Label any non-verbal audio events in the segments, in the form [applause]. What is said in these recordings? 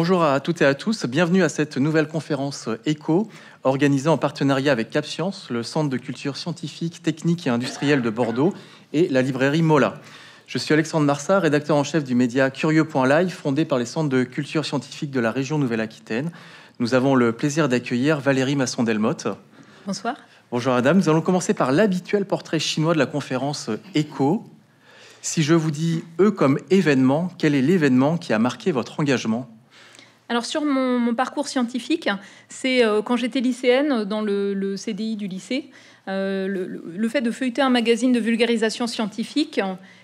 Bonjour à toutes et à tous, bienvenue à cette nouvelle conférence Eco, organisée en partenariat avec CapScience, le Centre de culture scientifique, technique et industrielle de Bordeaux et la librairie Mola. Je suis Alexandre Marsat, rédacteur en chef du média Curieux.live, fondé par les centres de culture scientifique de la région Nouvelle-Aquitaine. Nous avons le plaisir d'accueillir Valérie Masson-Delmotte. Bonsoir. Bonjour madame, nous allons commencer par l'habituel portrait chinois de la conférence ECHO. Si je vous dis E comme événement, quel est l'événement qui a marqué votre engagement alors sur mon, parcours scientifique, c'est euh, quand j'étais lycéenne dans le, CDI du lycée, euh, le, fait de feuilleter un magazine de vulgarisation scientifique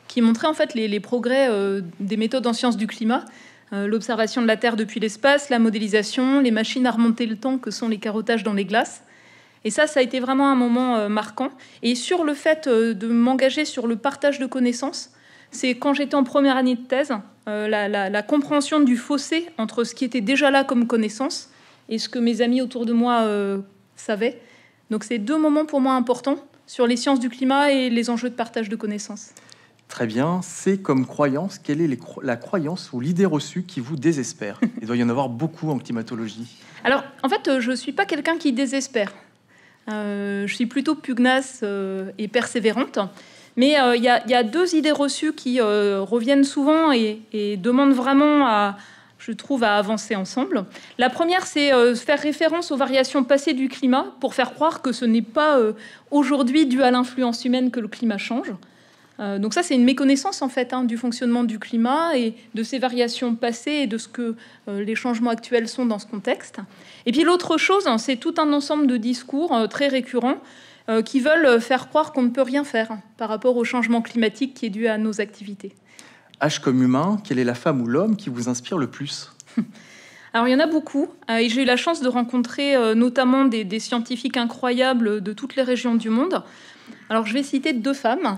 qui montrait en fait les, les progrès euh, des méthodes en sciences du climat, l'observation de la Terre depuis l'espace, la modélisation, les machines à remonter le temps que sont les carottages dans les glaces. Et ça, ça a été vraiment un moment marquant. Et sur le fait de m'engager sur le partage de connaissances, c'est quand j'étais en première année de thèse, euh, la, compréhension du fossé entre ce qui était déjà là comme connaissance et ce que mes amis autour de moi euh, savaient. Donc c'est deux moments pour moi importants sur les sciences du climat et les enjeux de partage de connaissances. Très bien, c'est comme croyance, quelle est la croyance ou l'idée reçue qui vous désespère [laughs] Il doit y en avoir beaucoup en climatologie. Alors, en fait, euh, je ne suis pas quelqu'un qui désespère. je suis plutôt pugnace et persévérante. Mais euh, il y, a deux idées reçues qui euh, reviennent souvent et, demandent vraiment à je trouve, à avancer ensemble. La première, c'est euh, faire référence aux variations passées du climat pour faire croire que ce n'est pas aujourd'hui dû à l'influence humaine que le climat change. donc ça, c'est une méconnaissance en fait hein, du fonctionnement du climat et de ces variations passées et de ce que les changements actuels sont dans ce contexte. Et puis l'autre chose, hein, c'est tout un ensemble de discours très récurrents euh, qui veulent faire croire qu'on ne peut rien faire par rapport au changement climatique qui est dû à nos activités. H comme humain, quelle est la femme ou l'homme qui vous inspire le plus [laughs] Alors il y en a beaucoup, euh, et j'ai eu la chance de rencontrer euh, notamment des, scientifiques incroyables de toutes les régions du monde. Alors je vais citer deux femmes.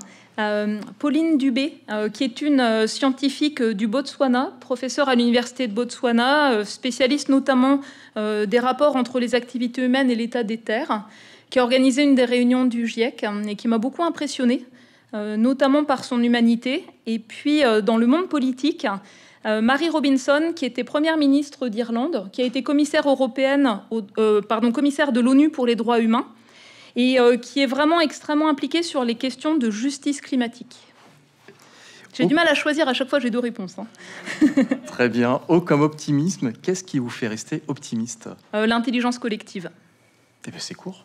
Pauline Dubé, qui est une scientifique du Botswana, professeure à l'université de Botswana, spécialiste notamment des rapports entre les activités humaines et l'état des terres qui a organisé une des réunions du GIEC hein, et qui m'a beaucoup impressionnée, euh, notamment par son humanité. Et puis, euh, dans le monde politique, euh, Marie Robinson, qui était première ministre d'Irlande, qui a été commissaire européenne, pardon, commissaire de l'ONU pour les droits humains, et qui est vraiment extrêmement impliquée sur les questions de justice climatique. J'ai oh. du mal à choisir à chaque fois, j'ai deux réponses. Hein. [laughs] Très bien. Oh, comme optimisme, qu'est-ce qui vous fait rester optimiste L'intelligence collective. Eh bien, c'est court.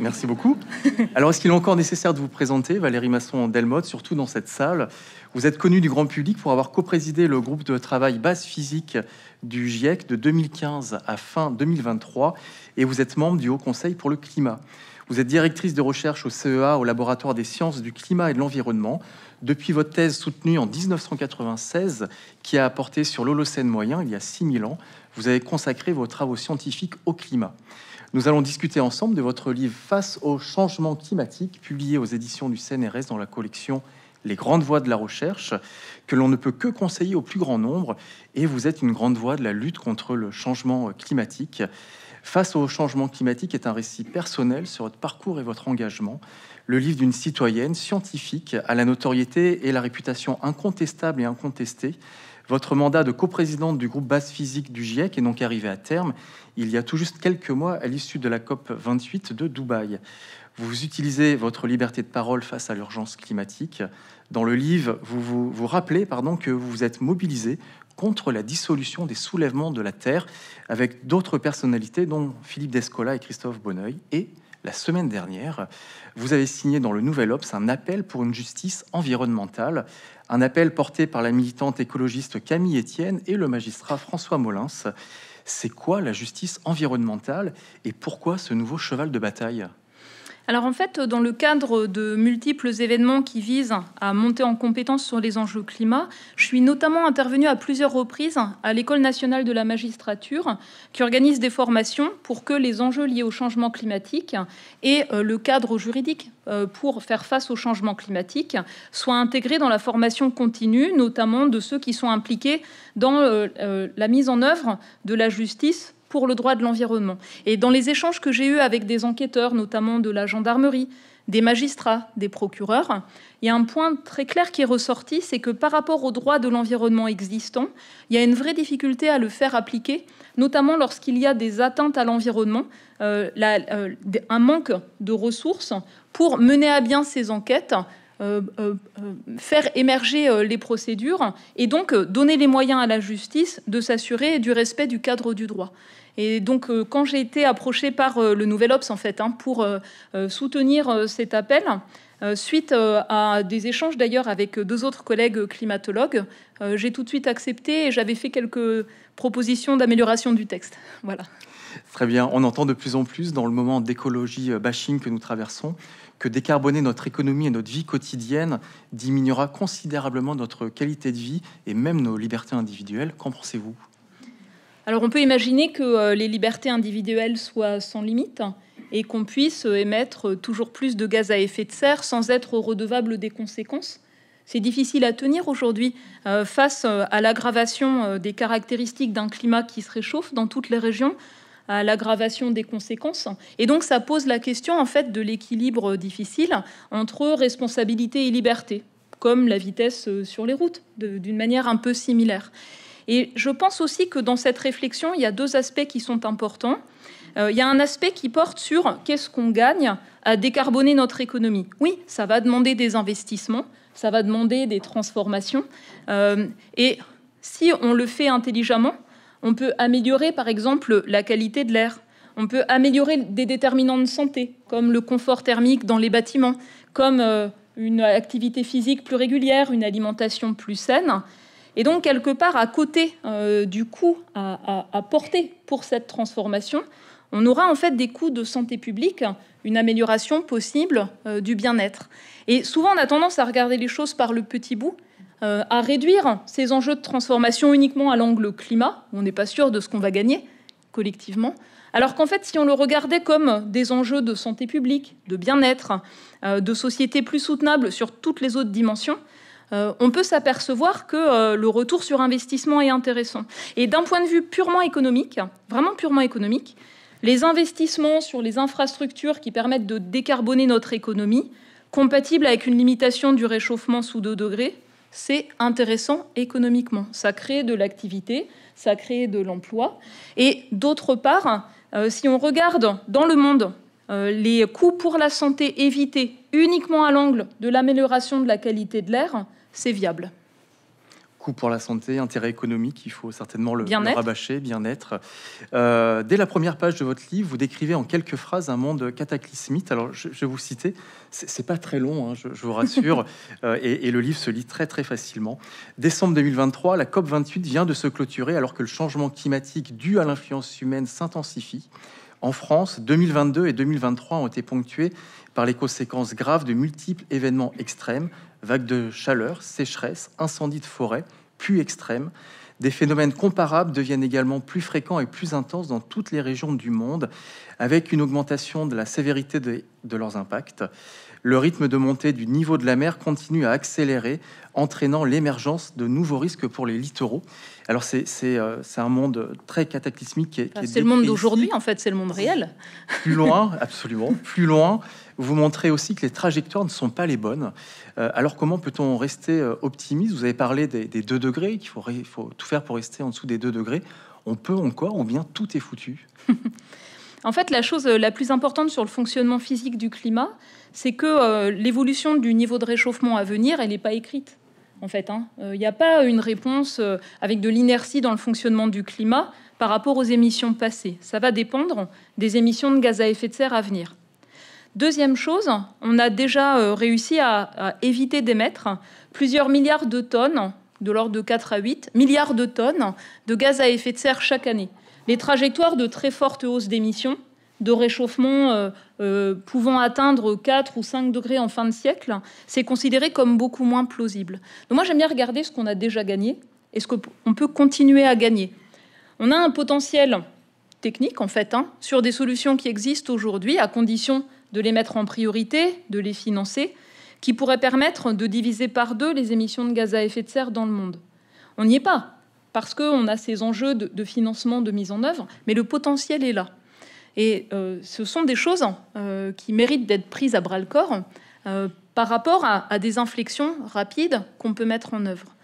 Merci beaucoup. Alors, est-ce qu'il est encore nécessaire de vous présenter, Valérie Masson-Delmotte, surtout dans cette salle Vous êtes connue du grand public pour avoir coprésidé le groupe de travail base physique du GIEC de 2015 à fin 2023 et vous êtes membre du Haut Conseil pour le climat. Vous êtes directrice de recherche au CEA, au Laboratoire des sciences du climat et de l'environnement, depuis votre thèse soutenue en 1996, qui a apporté sur l'Holocène moyen, il y a 6000 ans, vous avez consacré vos travaux scientifiques au climat. Nous allons discuter ensemble de votre livre Face au changement climatique, publié aux éditions du CNRS dans la collection Les grandes voies de la recherche, que l'on ne peut que conseiller au plus grand nombre. Et vous êtes une grande voie de la lutte contre le changement climatique. Face au changement climatique est un récit personnel sur votre parcours et votre engagement. Le livre d'une citoyenne scientifique à la notoriété et la réputation incontestable et incontestée votre mandat de coprésidente du groupe base physique du GIEC est donc arrivé à terme il y a tout juste quelques mois à l'issue de la COP 28 de Dubaï. Vous utilisez votre liberté de parole face à l'urgence climatique. Dans le livre, vous vous, rappelez pardon, que vous vous êtes mobilisé contre la dissolution des soulèvements de la Terre avec d'autres personnalités, dont Philippe Descola et Christophe Bonneuil, et la semaine dernière. Vous avez signé dans le Nouvel Obs un appel pour une justice environnementale, un appel porté par la militante écologiste Camille Etienne et le magistrat François Molins. C'est quoi la justice environnementale et pourquoi ce nouveau cheval de bataille alors en fait, dans le cadre de multiples événements qui visent à monter en compétence sur les enjeux climat, je suis notamment intervenue à plusieurs reprises à l'École nationale de la magistrature, qui organise des formations pour que les enjeux liés au changement climatique et euh, le cadre juridique euh, pour faire face au changement climatique soient intégrés dans la formation continue, notamment de ceux qui sont impliqués dans euh, la mise en œuvre de la justice pour le droit de l'environnement. Et dans les échanges que j'ai eus avec des enquêteurs, notamment de la gendarmerie, des magistrats, des procureurs, il y a un point très clair qui est ressorti, c'est que par rapport au droit de l'environnement existant, il y a une vraie difficulté à le faire appliquer, notamment lorsqu'il y a des atteintes à l'environnement, euh, euh, un manque de ressources pour mener à bien ces enquêtes, euh, faire émerger les procédures et donc donner les moyens à la justice de s'assurer du respect du cadre du droit. Et donc, euh, quand j'ai été approchée par euh, le Nouvel Ops, en fait, hein, pour euh, soutenir cet appel, suite à des échanges d'ailleurs avec deux autres collègues climatologues, j'ai tout de suite accepté et j'avais fait quelques propositions d'amélioration du texte. [laughs] Voilà. Très bien. On entend de plus en plus dans le moment d'écologie bashing que nous traversons que décarboner notre économie et notre vie quotidienne diminuera considérablement notre qualité de vie et même nos libertés individuelles. Qu'en pensez-vous alors on peut imaginer que euh, les libertés individuelles soient sans limite et qu'on puisse euh, émettre toujours plus de gaz à effet de serre sans être redevable des conséquences. C'est difficile à tenir aujourd'hui euh, face à l'aggravation des caractéristiques d'un climat qui se réchauffe dans toutes les régions, à l'aggravation des conséquences. Et donc ça pose la question en fait de l'équilibre difficile entre responsabilité et liberté, comme la vitesse sur les routes, d'une manière un peu similaire. Et je pense aussi que dans cette réflexion, il y a deux aspects qui sont importants. Euh, il y a un aspect qui porte sur qu'est-ce qu'on gagne à décarboner notre économie. Oui, ça va demander des investissements, ça va demander des transformations. Euh, et si on le fait intelligemment, on peut améliorer par exemple la qualité de l'air. On peut améliorer des déterminants de santé, comme le confort thermique dans les bâtiments, comme euh, une activité physique plus régulière, une alimentation plus saine. Et donc, quelque part, à côté euh, du coût à, porter pour cette transformation, on aura en fait des coûts de santé publique, une amélioration possible euh, du bien-être. Et souvent, on a tendance à regarder les choses par le petit bout, euh, à réduire ces enjeux de transformation uniquement à l'angle climat, on n'est pas sûr de ce qu'on va gagner collectivement, alors qu'en fait, si on le regardait comme des enjeux de santé publique, de bien-être, de société plus soutenable sur toutes les autres dimensions, euh, on peut s'apercevoir que euh, le retour sur investissement est intéressant. Et d'un point de vue purement économique, vraiment purement économique, les investissements sur les infrastructures qui permettent de décarboner notre économie, compatibles avec une limitation du réchauffement sous 2 degrés, c'est intéressant économiquement. Ça crée de l'activité, ça crée de l'emploi. Et d'autre part, euh, si on regarde dans le monde les coûts pour la santé évités uniquement à l'angle de l'amélioration de la qualité de l'air, c'est viable. Coût pour la santé, intérêt économique, il faut certainement le, bien rabâcher, bien-être. Euh, dès la première page de votre livre, vous décrivez en quelques phrases un monde cataclysmique. Alors, je, vais vous citer, c'est pas très long, hein, je, vous rassure, [laughs] euh, et, et, le livre se lit très très facilement. Décembre 2023, la COP28 vient de se clôturer alors que le changement climatique dû à l'influence humaine s'intensifie. En France, 2022 et 2023 ont été ponctués par les conséquences graves de multiples événements extrêmes, vagues de chaleur, sécheresse, incendies de forêt, plus extrêmes. Des phénomènes comparables deviennent également plus fréquents et plus intenses dans toutes les régions du monde, avec une augmentation de la sévérité de leurs impacts le rythme de montée du niveau de la mer continue à accélérer, entraînant l'émergence de nouveaux risques pour les littoraux. Alors c'est euh, un monde très cataclysmique. Ah, c'est le monde d'aujourd'hui en fait, c'est le monde réel. Plus loin, absolument. Plus loin, vous montrez aussi que les trajectoires ne sont pas les bonnes. Euh, alors comment peut-on rester euh, optimiste Vous avez parlé des, deux 2 degrés, qu'il faut, faut tout faire pour rester en dessous des deux degrés. On peut encore ou bien tout est foutu [laughs] En fait, la chose euh, la plus importante sur le fonctionnement physique du climat, c'est que euh, l'évolution du niveau de réchauffement à venir, elle n'est pas écrite. En fait, il hein. n'y euh, a pas une réponse avec de l'inertie dans le fonctionnement du climat par rapport aux émissions passées. Ça va dépendre des émissions de gaz à effet de serre à venir. Deuxième chose, on a déjà réussi à, à éviter d'émettre plusieurs milliards de tonnes, de l'ordre de 4 à 8 milliards de tonnes de gaz à effet de serre chaque année les trajectoires de très fortes hausses d'émissions, de réchauffement euh, euh, pouvant atteindre 4 ou 5 degrés en fin de siècle, c'est considéré comme beaucoup moins plausible. moi j'aime bien regarder ce qu'on a déjà gagné et ce qu'on peut continuer à gagner. On a un potentiel technique en fait hein, sur des solutions qui existent aujourd'hui à condition de les mettre en priorité, de les financer, qui pourraient permettre de diviser par deux les émissions de gaz à effet de serre dans le monde. On n'y est pas parce qu'on a ces enjeux de, financement, de mise en œuvre, mais le potentiel est là. Et euh, ce sont des choses hein, euh, qui méritent d'être prises à bras le corps euh, par rapport à, à, des inflexions rapides qu'on peut mettre en œuvre.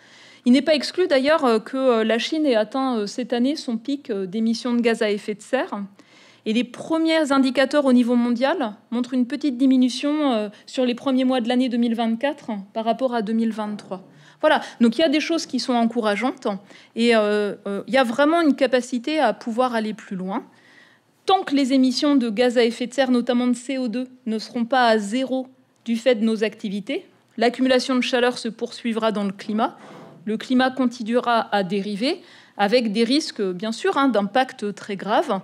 Il n'est pas exclu d'ailleurs que la Chine ait atteint cette année son pic d'émissions de gaz à effet de serre. Et les premiers indicateurs au niveau mondial montrent une petite diminution sur les premiers mois de l'année 2024 hein, par rapport à 2023. Voilà, donc il y a des choses qui sont encourageantes et euh, euh, il y a vraiment une capacité à pouvoir aller plus loin. Tant que les émissions de gaz à effet de serre, notamment de CO2, ne seront pas à zéro du fait de nos activités, l'accumulation de chaleur se poursuivra dans le climat, le climat continuera à dériver avec des risques, bien sûr, hein, d'impact très graves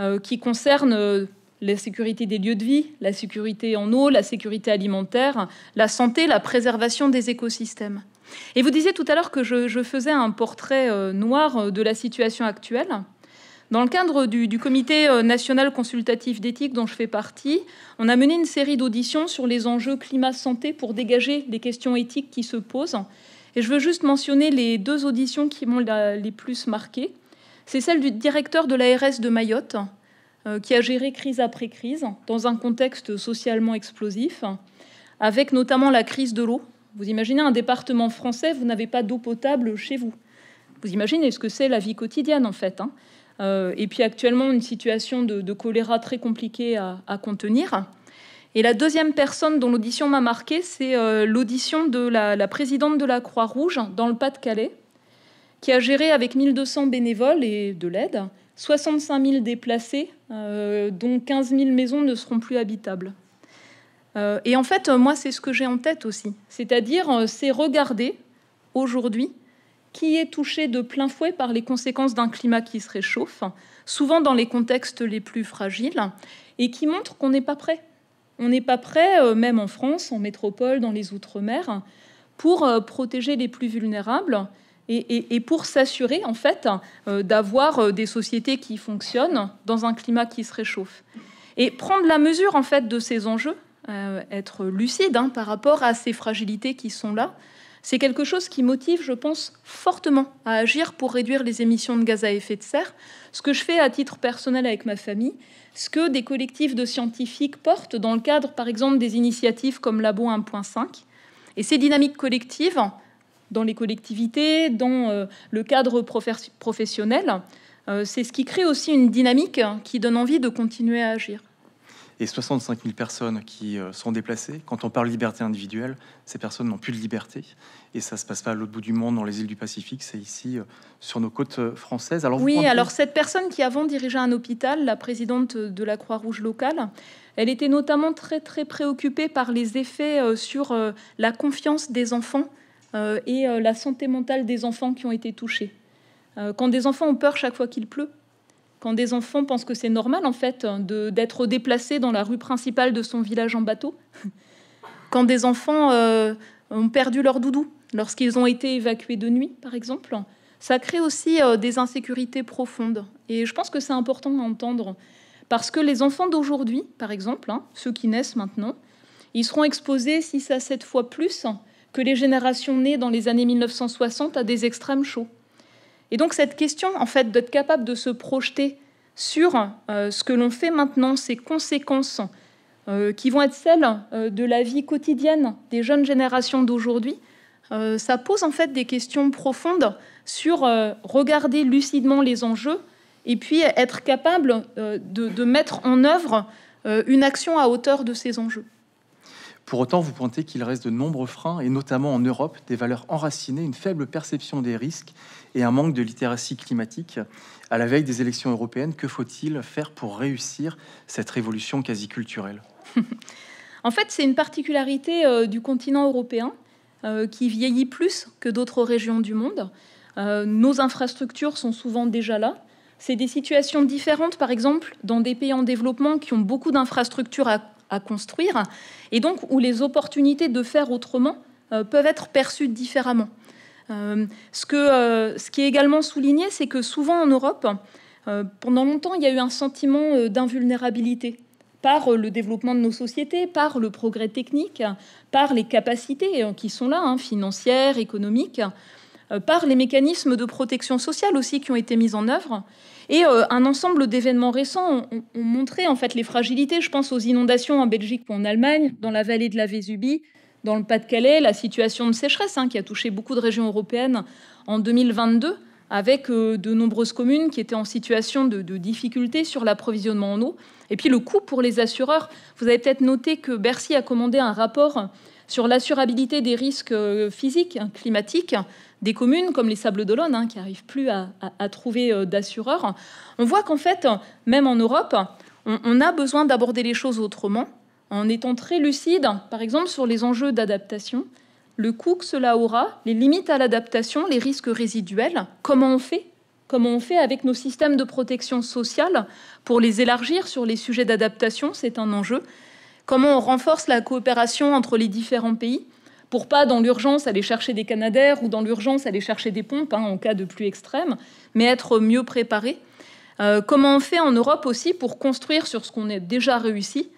euh, qui concernent la sécurité des lieux de vie, la sécurité en eau, la sécurité alimentaire, la santé, la préservation des écosystèmes. Et vous disiez tout à l'heure que je, faisais un portrait euh, noir euh, de la situation actuelle. Dans le cadre du, comité euh, national consultatif d'éthique dont je fais partie, on a mené une série d'auditions sur les enjeux climat-santé pour dégager les questions éthiques qui se posent. Et je veux juste mentionner les deux auditions qui m'ont les plus marquées. C'est celle du directeur de l'ARS de Mayotte, qui a géré crise après crise dans un contexte socialement explosif, avec notamment la crise de l'eau vous imaginez un département français, vous n'avez pas d'eau potable chez vous. Vous imaginez ce que c'est la vie quotidienne en fait. Hein. Euh, et puis actuellement une situation de, choléra très compliquée à, contenir. Et la deuxième personne dont l'audition m'a marqué, c'est euh, l'audition de la, présidente de la Croix-Rouge dans le Pas-de-Calais, qui a géré avec 1200 bénévoles et de l'aide 65 000 déplacés, euh, dont 15 000 maisons ne seront plus habitables. Euh, et en fait, euh, moi, c'est ce que j'ai en tête aussi. C'est-à-dire, euh, c'est regarder aujourd'hui qui est touché de plein fouet par les conséquences d'un climat qui se réchauffe, souvent dans les contextes les plus fragiles, et qui montre qu'on n'est pas prêt. On n'est pas prêt, même en France, en métropole, dans les Outre-mer, pour protéger les plus vulnérables et, et pour s'assurer, en fait, d'avoir des sociétés qui fonctionnent dans un climat qui se réchauffe. Et prendre la mesure, en fait, de ces enjeux, euh, être lucide hein, par rapport à ces fragilités qui sont là. C'est quelque chose qui motive, je pense, fortement à agir pour réduire les émissions de gaz à effet de serre. Ce que je fais à titre personnel avec ma famille, ce que des collectifs de scientifiques portent dans le cadre, par exemple, des initiatives comme Labo 1.5. Et ces dynamiques collectives, dans les collectivités, dans euh, le cadre professionnel, euh, c'est ce qui crée aussi une dynamique qui donne envie de continuer à agir et 65 000 personnes qui euh, sont déplacées. Quand on parle liberté individuelle, ces personnes n'ont plus de liberté et ça se passe pas à l'autre bout du monde, dans les îles du Pacifique, c'est ici euh, sur nos côtes euh, françaises. Alors, oui, alors cette personne qui avant dirigeait un hôpital, la présidente de la Croix-Rouge locale, elle était notamment très très préoccupée par les effets sur la confiance des enfants et la santé mentale des enfants qui ont été touchés. Quand des enfants ont peur chaque fois qu'il pleut, quand des enfants pensent que c'est normal en fait hein, d'être déplacés dans la rue principale de son village en bateau, [laughs] quand des enfants euh, ont perdu leur doudou lorsqu'ils ont été évacués de nuit par exemple, ça crée aussi euh, des insécurités profondes. Et je pense que c'est important d'entendre, parce que les enfants d'aujourd'hui, par exemple, hein, ceux qui naissent maintenant, ils seront exposés 6 à 7 fois plus que les générations nées dans les années 1960 à des extrêmes chauds. Et donc cette question, en fait, d'être capable de se projeter sur euh, ce que l'on fait maintenant, ses conséquences, euh, qui vont être celles euh, de la vie quotidienne des jeunes générations d'aujourd'hui, ça pose en fait des questions profondes sur regarder lucidement les enjeux et puis être capable de mettre en œuvre une action à hauteur de ces enjeux. Pour autant, vous pointez qu'il reste de nombreux freins, et notamment en Europe, des valeurs enracinées, une faible perception des risques et un manque de littératie climatique. À la veille des élections européennes, que faut-il faire pour réussir cette révolution quasi culturelle [laughs] En fait, c'est une particularité euh, du continent européen euh, qui vieillit plus que d'autres régions du monde. Euh, nos infrastructures sont souvent déjà là. C'est des situations différentes, par exemple, dans des pays en développement qui ont beaucoup d'infrastructures à à construire, et donc où les opportunités de faire autrement euh, peuvent être perçues différemment. Euh, ce, que, euh, ce qui est également souligné, c'est que souvent en Europe, pendant longtemps, il y a eu un sentiment d'invulnérabilité par le développement de nos sociétés, par le progrès technique, par les capacités qui sont là, hein, financières, économiques, par les mécanismes de protection sociale aussi qui ont été mis en œuvre et euh, un ensemble d'événements récents ont, montré en fait les fragilités. Je pense aux inondations en Belgique ou en Allemagne, dans la vallée de la Vésubie, dans le Pas-de-Calais, la situation de sécheresse hein, qui a touché beaucoup de régions européennes en 2022, avec euh, de nombreuses communes qui étaient en situation de difficulté sur l'approvisionnement en eau. Et puis le coût pour les assureurs. Vous avez peut-être noté que Bercy a commandé un rapport sur l'assurabilité des risques euh, physiques, hein, climatiques, des communes comme les Sables d'Olonne, hein, qui n'arrivent plus à, trouver euh, d'assureurs, on voit qu'en fait, même en Europe, on, on a besoin d'aborder les choses autrement, en étant très lucide, par exemple, sur les enjeux d'adaptation, le coût que cela aura, les limites à l'adaptation, les risques résiduels, comment on fait Comment on fait avec nos systèmes de protection sociale pour les élargir sur les sujets d'adaptation C'est un enjeu. Comment on renforce la coopération entre les différents pays pour pas dans l'urgence aller chercher des canadaires ou dans l'urgence aller chercher des pompes hein, en cas de plus extrême, mais être mieux préparé. Euh, comment on fait en Europe aussi pour construire sur ce qu'on a déjà réussi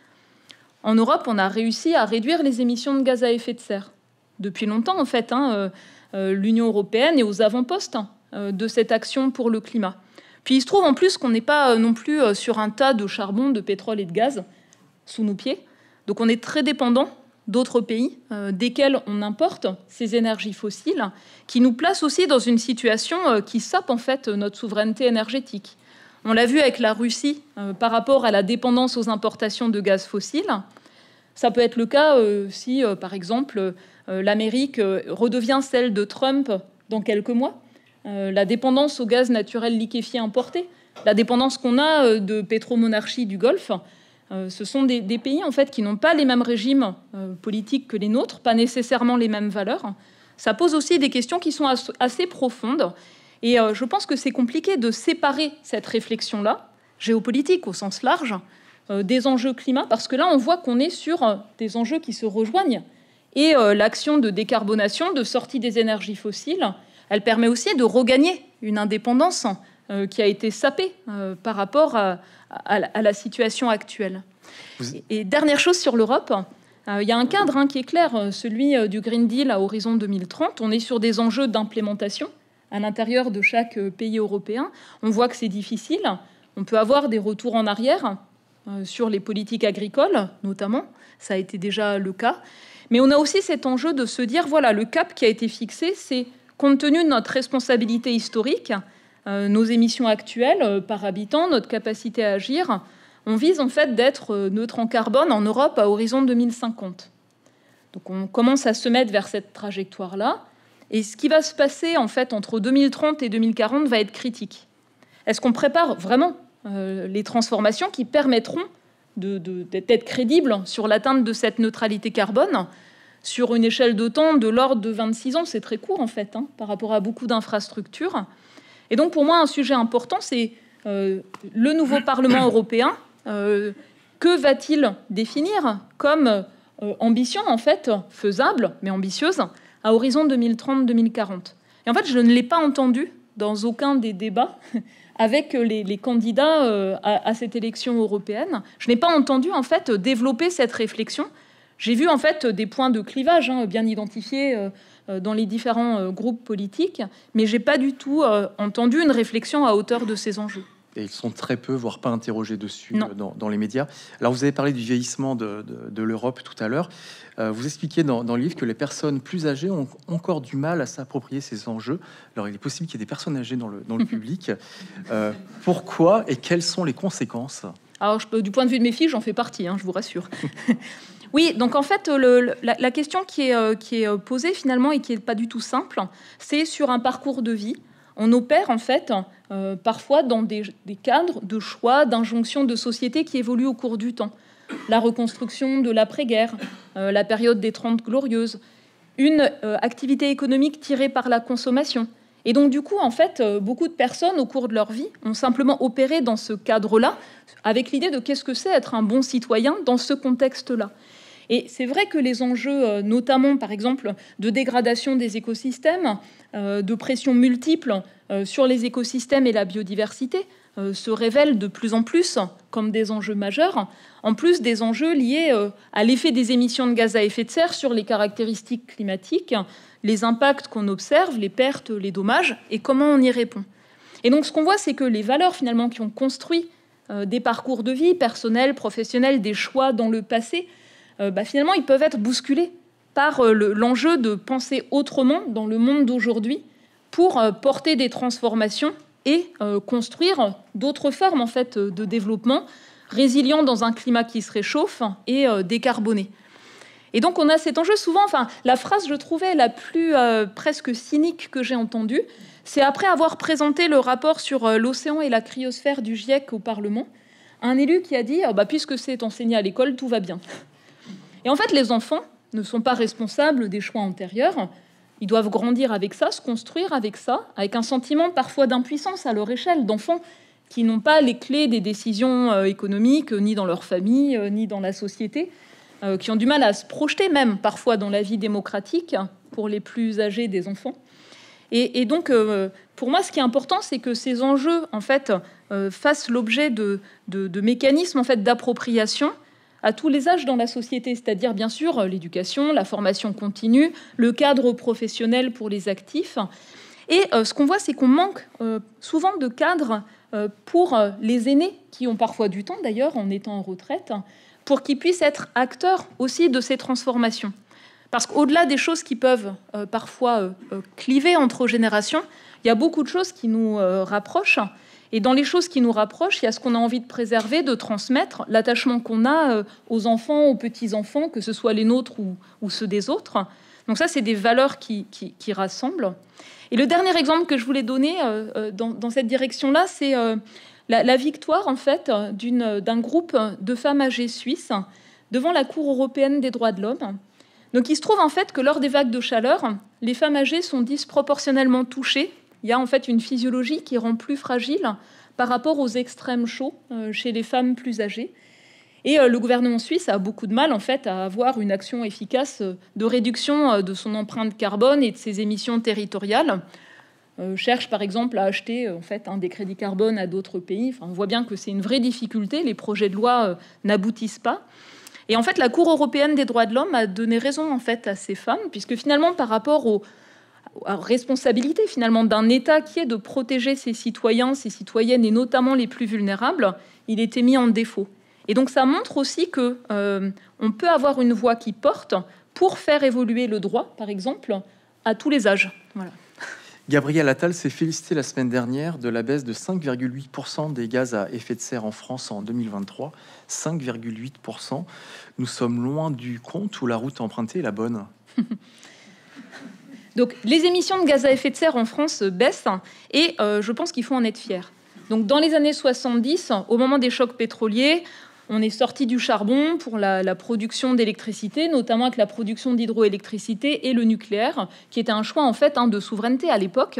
En Europe, on a réussi à réduire les émissions de gaz à effet de serre depuis longtemps en fait. Hein, euh, euh, L'Union européenne est aux avant-postes hein, de cette action pour le climat. Puis il se trouve en plus qu'on n'est pas non plus sur un tas de charbon, de pétrole et de gaz sous nos pieds. Donc on est très dépendant d'autres pays euh, desquels on importe ces énergies fossiles, qui nous place aussi dans une situation euh, qui sape en fait notre souveraineté énergétique. On l'a vu avec la Russie euh, par rapport à la dépendance aux importations de gaz fossiles. Ça peut être le cas si, par exemple, l'Amérique redevient celle de Trump dans quelques mois. la dépendance au gaz naturel liquéfié importé, la dépendance qu'on a de pétromonarchie du Golfe, euh, ce sont des, pays en fait qui n'ont pas les mêmes régimes euh, politiques que les nôtres, pas nécessairement les mêmes valeurs. Ça pose aussi des questions qui sont assez profondes. Et euh, je pense que c'est compliqué de séparer cette réflexion-là, géopolitique au sens large, des enjeux climat, parce que là, on voit qu'on est sur des enjeux qui se rejoignent. Et l'action de décarbonation, de sortie des énergies fossiles, elle permet aussi de regagner une indépendance hein, euh, qui a été sapé euh, par rapport à, la situation actuelle. Et, dernière chose sur l'Europe, euh, il y a un cadre hein, qui est clair, celui du Green Deal à horizon 2030. On est sur des enjeux d'implémentation à l'intérieur de chaque pays européen. On voit que c'est difficile. On peut avoir des retours en arrière sur les politiques agricoles, notamment. Ça a été déjà le cas. Mais on a aussi cet enjeu de se dire, voilà, le cap qui a été fixé, c'est compte tenu de notre responsabilité historique, euh, nos émissions actuelles euh, par habitant, notre capacité à agir, on vise en fait d'être euh, neutre en carbone en Europe à horizon 2050. Donc on commence à se mettre vers cette trajectoire-là. Et ce qui va se passer en fait entre 2030 et 2040 va être critique. Est-ce qu'on prépare vraiment les transformations qui permettront d'être crédibles sur l'atteinte de cette neutralité carbone sur une échelle de temps de l'ordre de 26 ans C'est très court en fait hein, par rapport à beaucoup d'infrastructures. Et donc pour moi, un sujet important, c'est euh, le nouveau Parlement [coughs] européen. Euh, que va-t-il définir comme euh, ambition, en fait, faisable, mais ambitieuse, à horizon 2030-2040 Et en fait, je ne l'ai pas entendu dans aucun des débats [laughs] avec les, candidats à, cette élection européenne. Je n'ai pas entendu, en fait, développer cette réflexion j'ai vu en fait des points de clivage hein, bien identifiés euh, euh, dans les différents euh, groupes politiques, mais j'ai pas du tout entendu une réflexion à hauteur de ces enjeux. Et ils sont très peu, voire pas interrogés dessus dans, les médias. Alors vous avez parlé du vieillissement de, l'Europe tout à l'heure. vous expliquez dans, le livre que les personnes plus âgées ont encore du mal à s'approprier ces enjeux. Alors il est possible qu'il y ait des personnes âgées dans le, dans le [laughs] public. pourquoi et quelles sont les conséquences alors, je peux, du point de vue de mes filles, j'en fais partie, hein, je vous rassure. [laughs] Oui, donc en fait, euh, la, question qui est, euh, euh, posée finalement et qui n'est pas du tout simple, c'est sur un parcours de vie. On opère en fait parfois dans des, cadres de choix, d'injonctions de société qui évoluent au cours du temps. La reconstruction de l'après-guerre, la période des Trente Glorieuses, une activité économique tirée par la consommation. Et donc du coup, en fait, beaucoup de personnes au cours de leur vie ont simplement opéré dans ce cadre-là, avec l'idée de qu'est-ce que c'est être un bon citoyen dans ce contexte-là. Et c'est vrai que les enjeux, euh, notamment par exemple de dégradation des écosystèmes, euh, de pression multiples euh, sur les écosystèmes et la biodiversité, se révèlent de plus en plus comme des enjeux majeurs, en plus des enjeux liés à l'effet des émissions de gaz à effet de serre sur les caractéristiques climatiques, les impacts qu'on observe, les pertes, les dommages, et comment on y répond. Et donc ce qu'on voit, c'est que les valeurs finalement qui ont construit des parcours de vie personnels, professionnels, des choix dans le passé, euh, bah, finalement, ils peuvent être bousculés par euh, l'enjeu de penser autrement dans le monde d'aujourd'hui pour euh, porter des transformations et construire d'autres formes en fait de développement résilient dans un climat qui se réchauffe et décarboné. Et donc on a cet enjeu souvent, enfin la phrase je trouvais la plus presque cynique que j'ai entendue, c'est après avoir présenté le rapport sur l'océan et la cryosphère du GIEC au Parlement, un élu qui a dit bah, puisque c'est enseigné à l'école, tout va bien ⁇ et en fait, les enfants ne sont pas responsables des choix antérieurs. Ils doivent grandir avec ça, se construire avec ça, avec un sentiment parfois d'impuissance à leur échelle d'enfants qui n'ont pas les clés des décisions euh, économiques, euh, ni dans leur famille, euh, ni dans la société, qui ont du mal à se projeter même parfois dans la vie démocratique pour les plus âgés des enfants. Et, donc, pour moi, ce qui est important, c'est que ces enjeux, en fait, fassent l'objet de, de mécanismes en fait d'appropriation à tous les âges dans la société, c'est-à-dire bien sûr l'éducation, la formation continue, le cadre professionnel pour les actifs. Et euh, ce qu'on voit, c'est qu'on manque euh, souvent de cadres euh, pour les aînés, qui ont parfois du temps d'ailleurs en étant en retraite, pour qu'ils puissent être acteurs aussi de ces transformations. Parce qu'au-delà des choses qui peuvent parfois cliver entre générations, il y a beaucoup de choses qui nous rapprochent et dans les choses qui nous rapprochent, il y a ce qu'on a envie de préserver, de transmettre, l'attachement qu'on a euh, aux enfants, aux petits-enfants, que ce soit les nôtres ou, ceux des autres. Donc ça, c'est des valeurs qui, rassemblent. Et le dernier exemple que je voulais donner euh, euh, dans, cette direction-là, c'est la, victoire en fait d'un groupe de femmes âgées suisses devant la Cour européenne des droits de l'homme. Donc il se trouve en fait que lors des vagues de chaleur, les femmes âgées sont disproportionnellement touchées il y a en fait une physiologie qui rend plus fragile par rapport aux extrêmes chauds euh, chez les femmes plus âgées. Et euh, le gouvernement suisse a beaucoup de mal en fait à avoir une action efficace euh, de réduction de son empreinte carbone et de ses émissions territoriales. cherche par exemple à acheter en fait un des crédits carbone à d'autres pays. on voit bien que c'est une vraie difficulté. Les projets de loi n'aboutissent pas. Et en fait, la Cour européenne des droits de l'homme a donné raison en fait à ces femmes, puisque finalement, par rapport aux responsabilité finalement d'un État qui est de protéger ses citoyens, ses citoyennes et notamment les plus vulnérables, il était mis en défaut. Et donc ça montre aussi que euh, on peut avoir une voix qui porte pour faire évoluer le droit, par exemple, à tous les âges. Voilà. Gabriel Attal s'est félicité la semaine dernière de la baisse de 5,8% des gaz à effet de serre en France en 2023. 5,8%. Nous sommes loin du compte où la route empruntée est la bonne. [laughs] les émissions de gaz à effet de serre en France euh, baissent et euh, je pense qu'il faut en être fier. dans les années 70, au moment des chocs pétroliers, on est sorti du charbon pour la, production d'électricité, notamment avec la production d'hydroélectricité et le nucléaire, qui était un choix en fait hein, de souveraineté à l'époque.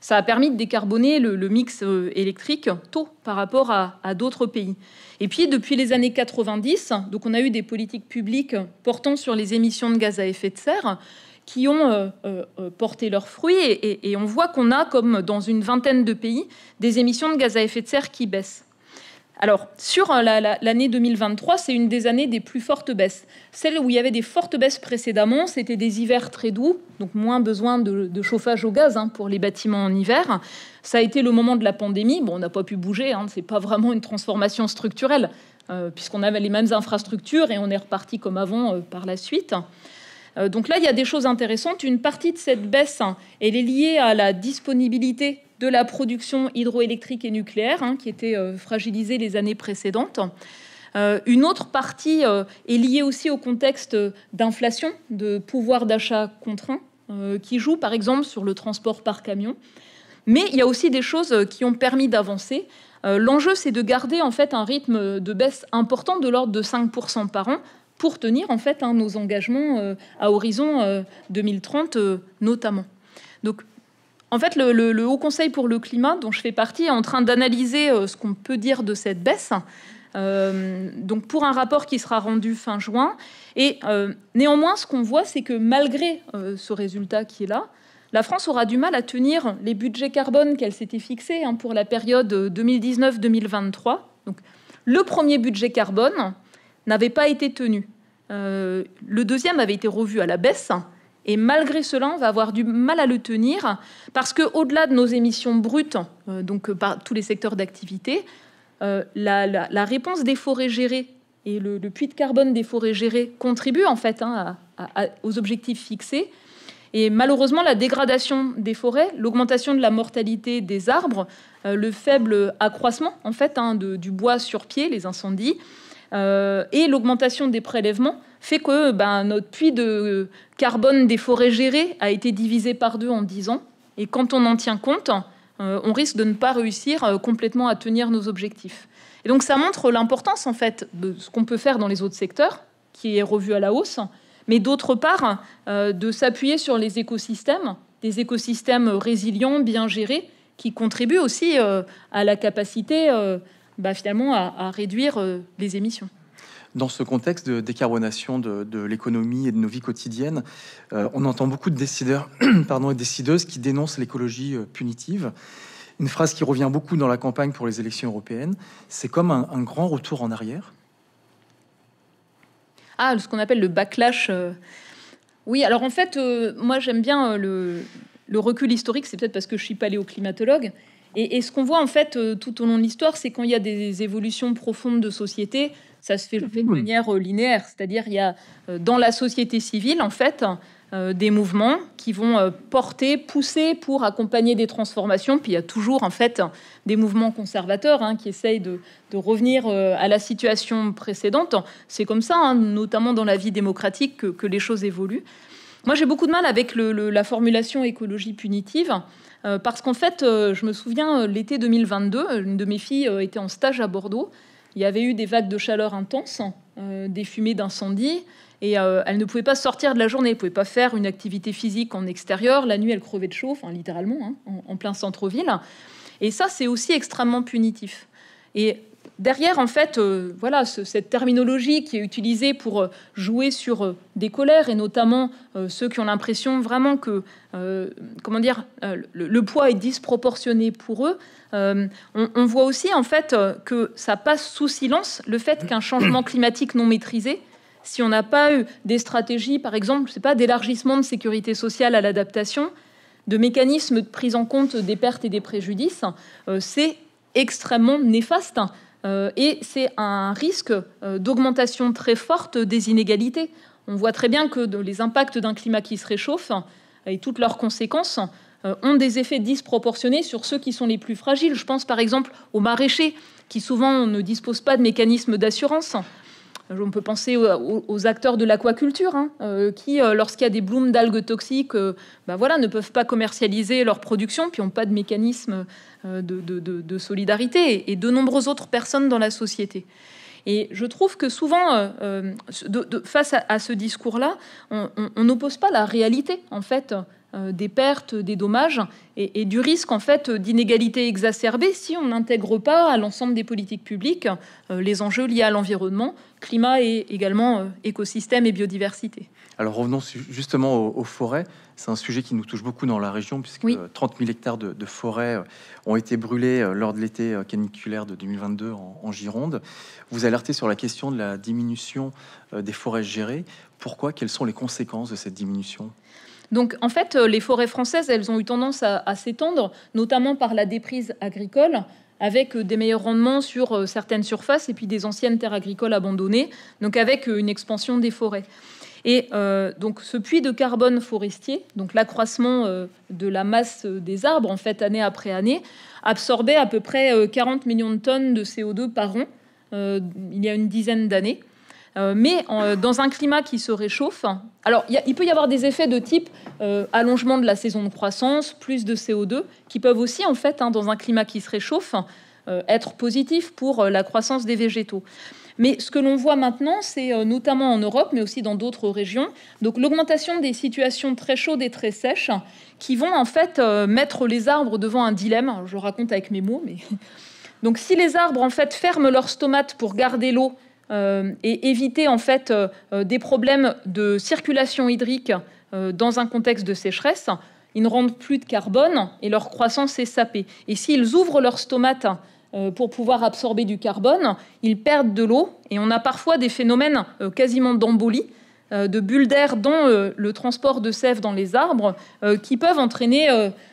Ça a permis de décarboner le, mix euh, électrique tôt par rapport à, à d'autres pays. Et puis depuis les années 90, donc on a eu des politiques publiques portant sur les émissions de gaz à effet de serre, qui ont euh, euh, euh, porté leurs fruits. Et, on voit qu'on a, comme dans une vingtaine de pays, des émissions de gaz à effet de serre qui baissent. Alors, sur l'année 2023, c'est une des années des plus fortes baisses. Celles où il y avait des fortes baisses précédemment, c'était des hivers très doux, donc moins besoin de, chauffage au gaz hein, pour les bâtiments en hiver. Ça a été le moment de la pandémie. Bon, on n'a pas pu bouger, hein, c'est pas vraiment une transformation structurelle, puisqu'on avait les mêmes infrastructures et on est reparti comme avant par la suite. Euh, donc là, il y a des choses intéressantes. Une partie de cette baisse, hein, elle est liée à la disponibilité de la production hydroélectrique et nucléaire, hein, qui était euh, fragilisée les années précédentes. Euh, une autre partie est liée aussi au contexte d'inflation, de pouvoir d'achat contraint, qui joue par exemple sur le transport par camion. Mais il y a aussi des choses qui ont permis d'avancer. L'enjeu, c'est de garder en fait un rythme de baisse important de l'ordre de 5% par an pour tenir en fait hein, nos engagements euh, à horizon 2030 euh, euh, notamment. Donc en fait, le, Haut Conseil pour le climat, dont je fais partie, est en train d'analyser ce qu'on peut dire de cette baisse. donc pour un rapport qui sera rendu fin juin. Et néanmoins, ce qu'on voit, c'est que malgré ce résultat qui est là, la France aura du mal à tenir les budgets carbone qu'elle s'était fixés hein, pour la période 2019-2023. Donc le premier budget carbone, n'avait pas été tenu. Euh, le deuxième avait été revu à la baisse. Et malgré cela, on va avoir du mal à le tenir parce que, au-delà de nos émissions brutes, euh, donc euh, par tous les secteurs d'activité, la, réponse des forêts gérées et le, puits de carbone des forêts gérées contribuent en fait hein, aux objectifs fixés. Et malheureusement, la dégradation des forêts, l'augmentation de la mortalité des arbres, le faible accroissement en fait hein, du bois sur pied, les incendies, euh, et l'augmentation des prélèvements fait que ben, notre puits de carbone des forêts gérées a été divisé par deux en dix ans. Et quand on en tient compte, euh, on risque de ne pas réussir euh, complètement à tenir nos objectifs. Et donc ça montre l'importance en fait de ce qu'on peut faire dans les autres secteurs, qui est revu à la hausse, mais d'autre part de s'appuyer sur les écosystèmes, des écosystèmes résilients, bien gérés, qui contribuent aussi à la capacité bah, finalement à, réduire euh, les émissions. Dans ce contexte de décarbonation de, l'économie et de nos vies quotidiennes, euh, on entend beaucoup de décideurs [coughs] pardon, et décideuses qui dénoncent l'écologie euh, punitive. Une phrase qui revient beaucoup dans la campagne pour les élections européennes, c'est comme un, grand retour en arrière. Ah, ce qu'on appelle le backlash. Oui, alors en fait, moi j'aime bien le, le, recul historique, c'est peut-être parce que je suis paléoclimatologue, et, ce qu'on voit en fait euh, tout au long de l'histoire, c'est quand il y a des évolutions profondes de société, ça se fait de manière euh, linéaire. C'est-à-dire il y a euh, dans la société civile en fait des mouvements qui vont porter, pousser pour accompagner des transformations. Puis il y a toujours en fait des mouvements conservateurs hein, qui essayent de, revenir à la situation précédente. C'est comme ça, hein, notamment dans la vie démocratique, que, les choses évoluent. Moi, j'ai beaucoup de mal avec la formulation écologie punitive euh, parce qu'en fait, euh, je me souviens, euh, l'été 2022, une de mes filles était en stage à Bordeaux. Il y avait eu des vagues de chaleur intenses, hein, des fumées d'incendie, et elle ne pouvait pas sortir de la journée, elle pouvait pas faire une activité physique en extérieur. La nuit, elle crevait de chaud, enfin, littéralement, hein, en, en, plein centre-ville. Et ça, c'est aussi extrêmement punitif. Et derrière, en fait, euh, voilà, cette terminologie qui est utilisée pour euh, jouer sur euh, des colères, et notamment ceux qui ont l'impression vraiment que, comment dire, le, poids est disproportionné pour eux, on, voit aussi, en fait, que ça passe sous silence le fait qu'un changement climatique non maîtrisé, si on n'a pas eu des stratégies, par exemple, je pas, d'élargissement de sécurité sociale à l'adaptation, de mécanismes de prise en compte des pertes et des préjudices, c'est extrêmement néfaste euh, et c'est un risque euh, d'augmentation très forte des inégalités. On voit très bien que les impacts d'un climat qui se réchauffe euh, et toutes leurs conséquences ont des effets disproportionnés sur ceux qui sont les plus fragiles. Je pense par exemple aux maraîchers qui souvent ne disposent pas de mécanismes d'assurance euh, on peut penser aux, acteurs de l'aquaculture, hein, euh, qui, euh, lorsqu'il y a des blooms d'algues toxiques, bah voilà, ne peuvent pas commercialiser leur production, puis n'ont pas de mécanisme de, solidarité, et de nombreuses autres personnes dans la société. Et je trouve que souvent, face à ce discours-là, on n'oppose pas la réalité, en fait, euh, des pertes, des dommages et, du risque en fait d'inégalités exacerbées si on n'intègre pas à l'ensemble des politiques publiques euh, les enjeux liés à l'environnement, climat et également euh, écosystème et biodiversité. Alors revenons justement aux, forêts. C'est un sujet qui nous touche beaucoup dans la région puisque 30 000 hectares de, forêts ont été brûlés lors de l'été caniculaire de 2022 en, Gironde. Vous alertez sur la question de la diminution des forêts gérées. Pourquoi Quelles sont les conséquences de cette diminution donc en fait, euh, les forêts françaises, elles ont eu tendance à, s'étendre, notamment par la déprise agricole avec euh, des meilleurs rendements sur euh, certaines surfaces et puis des anciennes terres agricoles abandonnées, donc avec une expansion des forêts. Et donc ce puits de carbone forestier, donc l'accroissement de la masse des arbres en fait année après année, absorbait à peu près 40 millions de tonnes de CO2 par an il y a une dizaine d'années. Euh, mais euh, dans un climat qui se réchauffe, alors il peut y avoir des effets de type euh, allongement de la saison de croissance, plus de CO2, qui peuvent aussi, en fait, hein, dans un climat qui se réchauffe, être positifs pour la croissance des végétaux. Mais ce que l'on voit maintenant, c'est notamment en Europe, mais aussi dans d'autres régions, donc l'augmentation des situations très chaudes et très sèches, qui vont en fait mettre les arbres devant un dilemme. Je raconte avec mes mots, mais [laughs] donc si les arbres en fait ferment leurs stomates pour garder l'eau euh, et éviter en fait euh, euh, des problèmes de circulation hydrique dans un contexte de sécheresse. Ils ne rendent plus de carbone et leur croissance est sapée. Et s'ils ouvrent leur stomate pour pouvoir absorber du carbone, ils perdent de l'eau et on a parfois des phénomènes quasiment d'embolie, de bulles d'air dans le transport de sève dans les arbres qui peuvent entraîner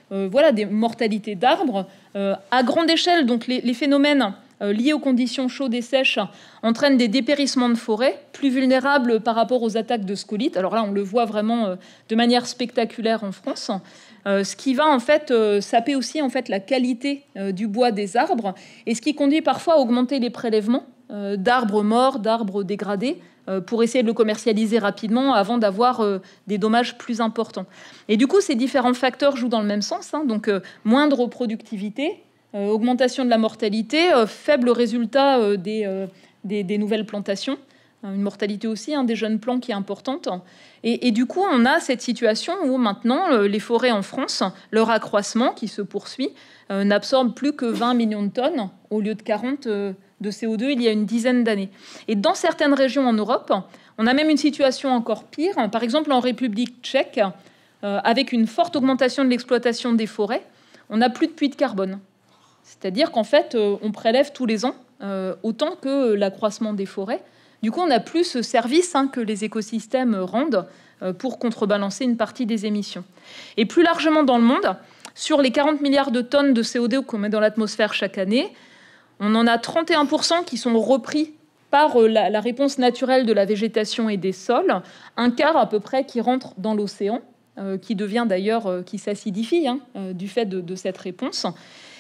voilà, des mortalités d'arbres à grande échelle. Donc les phénomènes euh, liées aux conditions chaudes et sèches entraînent des dépérissements de forêts, plus vulnérables par rapport aux attaques de scolites. Alors là, on le voit vraiment euh, de manière spectaculaire en France. Euh, ce qui va en fait saper aussi en fait la qualité du bois des arbres et ce qui conduit parfois à augmenter les prélèvements d'arbres morts, d'arbres dégradés pour essayer de le commercialiser rapidement avant d'avoir des dommages plus importants. Et du coup, ces différents facteurs jouent dans le même sens, hein. donc moindre productivité, euh, augmentation de la mortalité, euh, faible résultat euh, des, nouvelles plantations, une mortalité aussi hein, des jeunes plants qui est importante. Et, du coup, on a cette situation où maintenant, les forêts en France, leur accroissement qui se poursuit, n'absorbe plus que 20 millions de tonnes au lieu de 40 de CO2 il y a une dizaine d'années. Et dans certaines régions en Europe, on a même une situation encore pire. Par exemple, en République tchèque, avec une forte augmentation de l'exploitation des forêts, on n'a plus de puits de carbone. C'est-à-dire qu'en fait, euh, on prélève tous les ans euh, autant que l'accroissement des forêts. Du coup, on n'a plus ce service hein, que les écosystèmes rendent euh, pour contrebalancer une partie des émissions. Et plus largement dans le monde, sur les 40 milliards de tonnes de CO2 qu'on met dans l'atmosphère chaque année, on en a 31% qui sont repris par la, réponse naturelle de la végétation et des sols, un quart à peu près qui rentre dans l'océan, qui devient d'ailleurs, qui s'acidifie hein, du fait de cette réponse.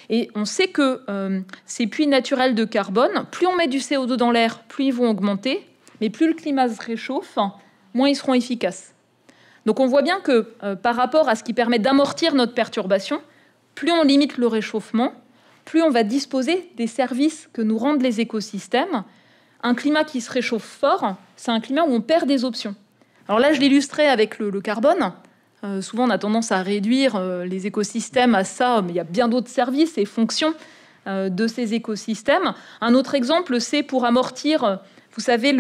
Et on sait que euh, ces puits naturels de carbone, plus on met du CO2 dans l'air, plus ils vont augmenter, mais plus le climat se réchauffe, moins ils seront efficaces. Donc on voit bien que euh, par rapport à ce qui permet d'amortir notre perturbation, plus on limite le réchauffement, plus on va disposer des services que nous rendent les écosystèmes. Un climat qui se réchauffe fort, c'est un climat où on perd des options. Alors là, je l'illustrais avec le carbone. Euh, souvent, on a tendance à réduire euh, les écosystèmes à ça, mais il y a bien d'autres services et fonctions euh, de ces écosystèmes. Un autre exemple, c'est pour amortir, vous savez,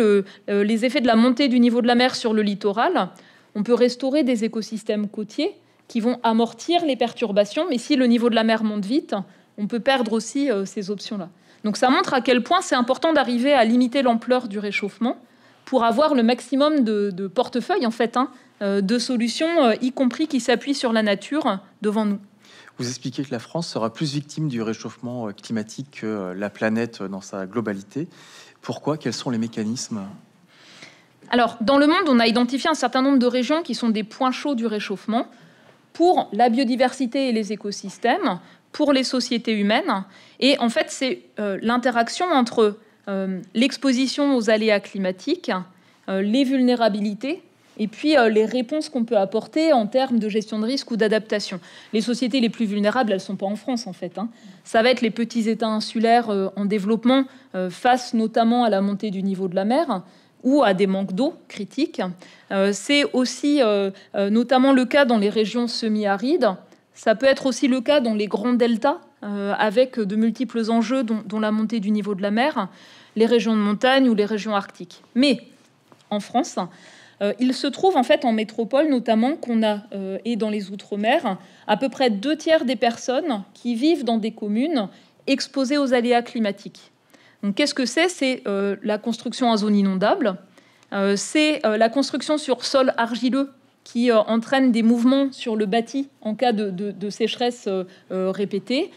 les effets de la montée du niveau de la mer sur le littoral. On peut restaurer des écosystèmes côtiers qui vont amortir les perturbations, mais si le niveau de la mer monte vite, on peut perdre aussi ces options-là. Donc ça montre à quel point c'est important d'arriver à limiter l'ampleur du réchauffement pour avoir le maximum de, de portefeuille en fait hein, euh, de solutions, euh, y compris qui s'appuient sur la nature devant nous. Vous expliquez que la France sera plus victime du réchauffement euh, climatique que la planète dans sa globalité. Pourquoi Quels sont les mécanismes Alors, dans le monde, on a identifié un certain nombre de régions qui sont des points chauds du réchauffement pour la biodiversité et les écosystèmes, pour les sociétés humaines. Et en fait, c'est l'interaction entre l'exposition aux aléas climatiques, les vulnérabilités et puis euh, les réponses qu'on peut apporter en termes de gestion de risque ou d'adaptation. Les sociétés les plus vulnérables, elles ne sont pas en France en fait. Hein. Ça va être les petits États insulaires euh, en développement euh, face notamment à la montée du niveau de la mer ou à des manques d'eau critiques. C'est aussi notamment le cas dans les régions semi-arides. Ça peut être aussi le cas dans les grands deltas avec de multiples enjeux dont la montée du niveau de la mer, les régions de montagne ou les régions arctiques. Mais en France, euh, il se trouve en fait en métropole notamment qu'on a, euh, et dans les Outre-mer, à peu près deux tiers des personnes qui vivent dans des communes exposées aux aléas climatiques. qu'est-ce que c'est C'est euh, la construction en zone inondable, c'est la construction sur sol argileux qui entraîne des mouvements sur le bâti en cas de, sécheresse répétée.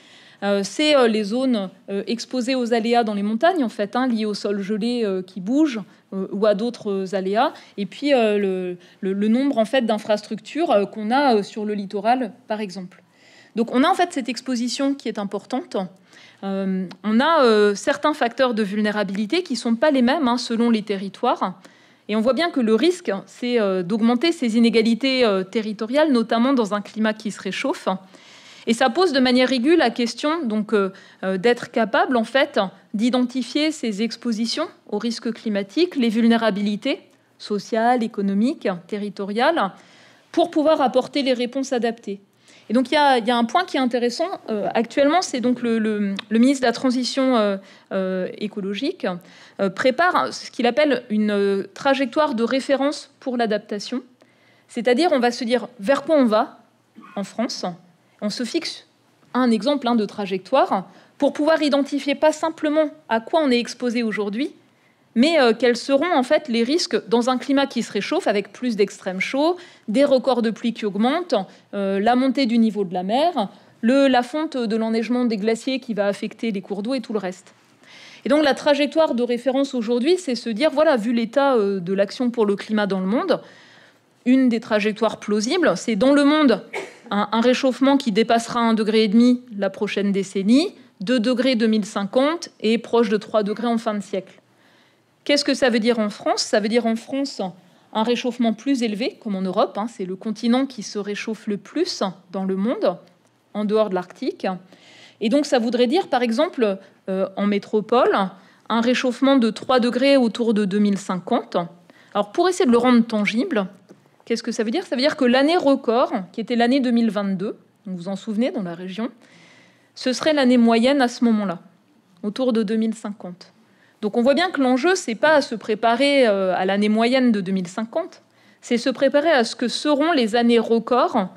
c'est les zones exposées aux aléas dans les montagnes, en fait, hein, liées au sol gelé qui bouge, euh, ou à d'autres euh, aléas. Et puis euh, le, nombre en fait d'infrastructures qu'on a sur le littoral, par exemple. Donc on a en fait cette exposition qui est importante. on a certains facteurs de vulnérabilité qui ne sont pas les mêmes hein, selon les territoires. Et on voit bien que le risque, c'est d'augmenter ces inégalités territoriales, notamment dans un climat qui se réchauffe. Et ça pose de manière aiguë la question donc euh, euh, d'être capable en fait d'identifier ces expositions aux risques climatiques, les vulnérabilités sociales, économiques, territoriales, pour pouvoir apporter les réponses adaptées. Et donc il y a, un point qui est intéressant euh, actuellement, c'est donc le, ministre de la Transition écologique prépare ce qu'il appelle une trajectoire de référence pour l'adaptation. C'est-à-dire on va se dire vers quoi on va en France, on se fixe un exemple de trajectoire pour pouvoir identifier pas simplement à quoi on est exposé aujourd'hui, mais euh, quels seront en fait les risques dans un climat qui se réchauffe avec plus d'extrêmes chauds, des records de pluie qui augmentent, euh, la montée du niveau de la mer, la fonte de l'enneigement des glaciers qui va affecter les cours d'eau et tout le reste. Et donc la trajectoire de référence aujourd'hui, c'est se dire, voilà, vu l'état euh, de l'action pour le climat dans le monde, une des trajectoires plausibles, c'est dans le monde, un, réchauffement qui dépassera un degré la prochaine décennie, 2 degrés 2050 et proche de 3 degrés en fin de siècle. Qu'est-ce que ça veut dire en France Ça veut dire en France un réchauffement plus élevé, comme en Europe. Hein, c'est le continent qui se réchauffe le plus dans le monde, en dehors de l'Arctique. Et donc ça voudrait dire, par exemple, euh, en métropole, un réchauffement de 3 degrés autour de 2050. Alors pour essayer de le rendre tangible, Qu'est-ce que ça veut dire Ça veut dire que l'année record, qui était l'année 2022, vous vous en souvenez dans la région, ce serait l'année moyenne à ce moment-là, autour de 2050. Donc on voit bien que l'enjeu, n'est pas à se préparer euh, à l'année moyenne de 2050, c'est se préparer à ce que seront les années records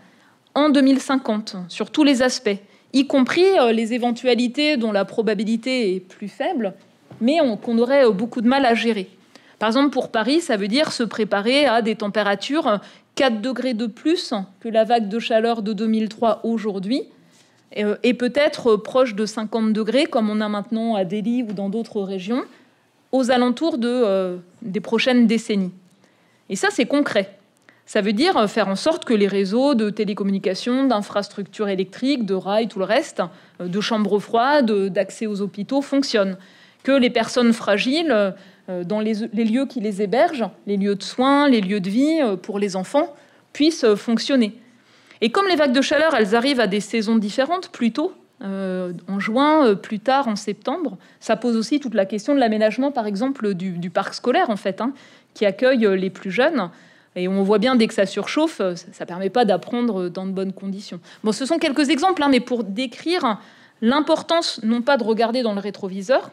en 2050, sur tous les aspects, y compris euh, les éventualités dont la probabilité est plus faible, mais qu'on aurait euh, beaucoup de mal à gérer. Par exemple, pour Paris, ça veut dire se préparer à des températures 4 degrés de plus que la vague de chaleur de 2003 aujourd'hui, et euh, peut-être euh, proche de 50 degrés, comme on a maintenant à Delhi ou dans d'autres régions, aux alentours euh, des prochaines décennies. Et ça, c'est concret. Ça veut dire faire en sorte que les réseaux de télécommunications, d'infrastructures électriques, de rails, tout le reste, de chambres froides, d'accès aux hôpitaux fonctionnent. Que les personnes fragiles euh, dans les, lieux qui les hébergent, les lieux de soins, les lieux de vie euh, pour les enfants, puissent euh, fonctionner. Et comme les vagues de chaleur, elles arrivent à des saisons différentes, plus tôt, en juin, plus tard, en septembre, ça pose aussi toute la question de l'aménagement, par exemple, du, parc scolaire, en fait, hein, qui accueille les plus jeunes. Et on voit bien dès que ça surchauffe, ça ne permet pas d'apprendre dans de bonnes conditions. Bon, ce sont quelques exemples, hein, mais pour décrire l'importance, non pas de regarder dans le rétroviseur,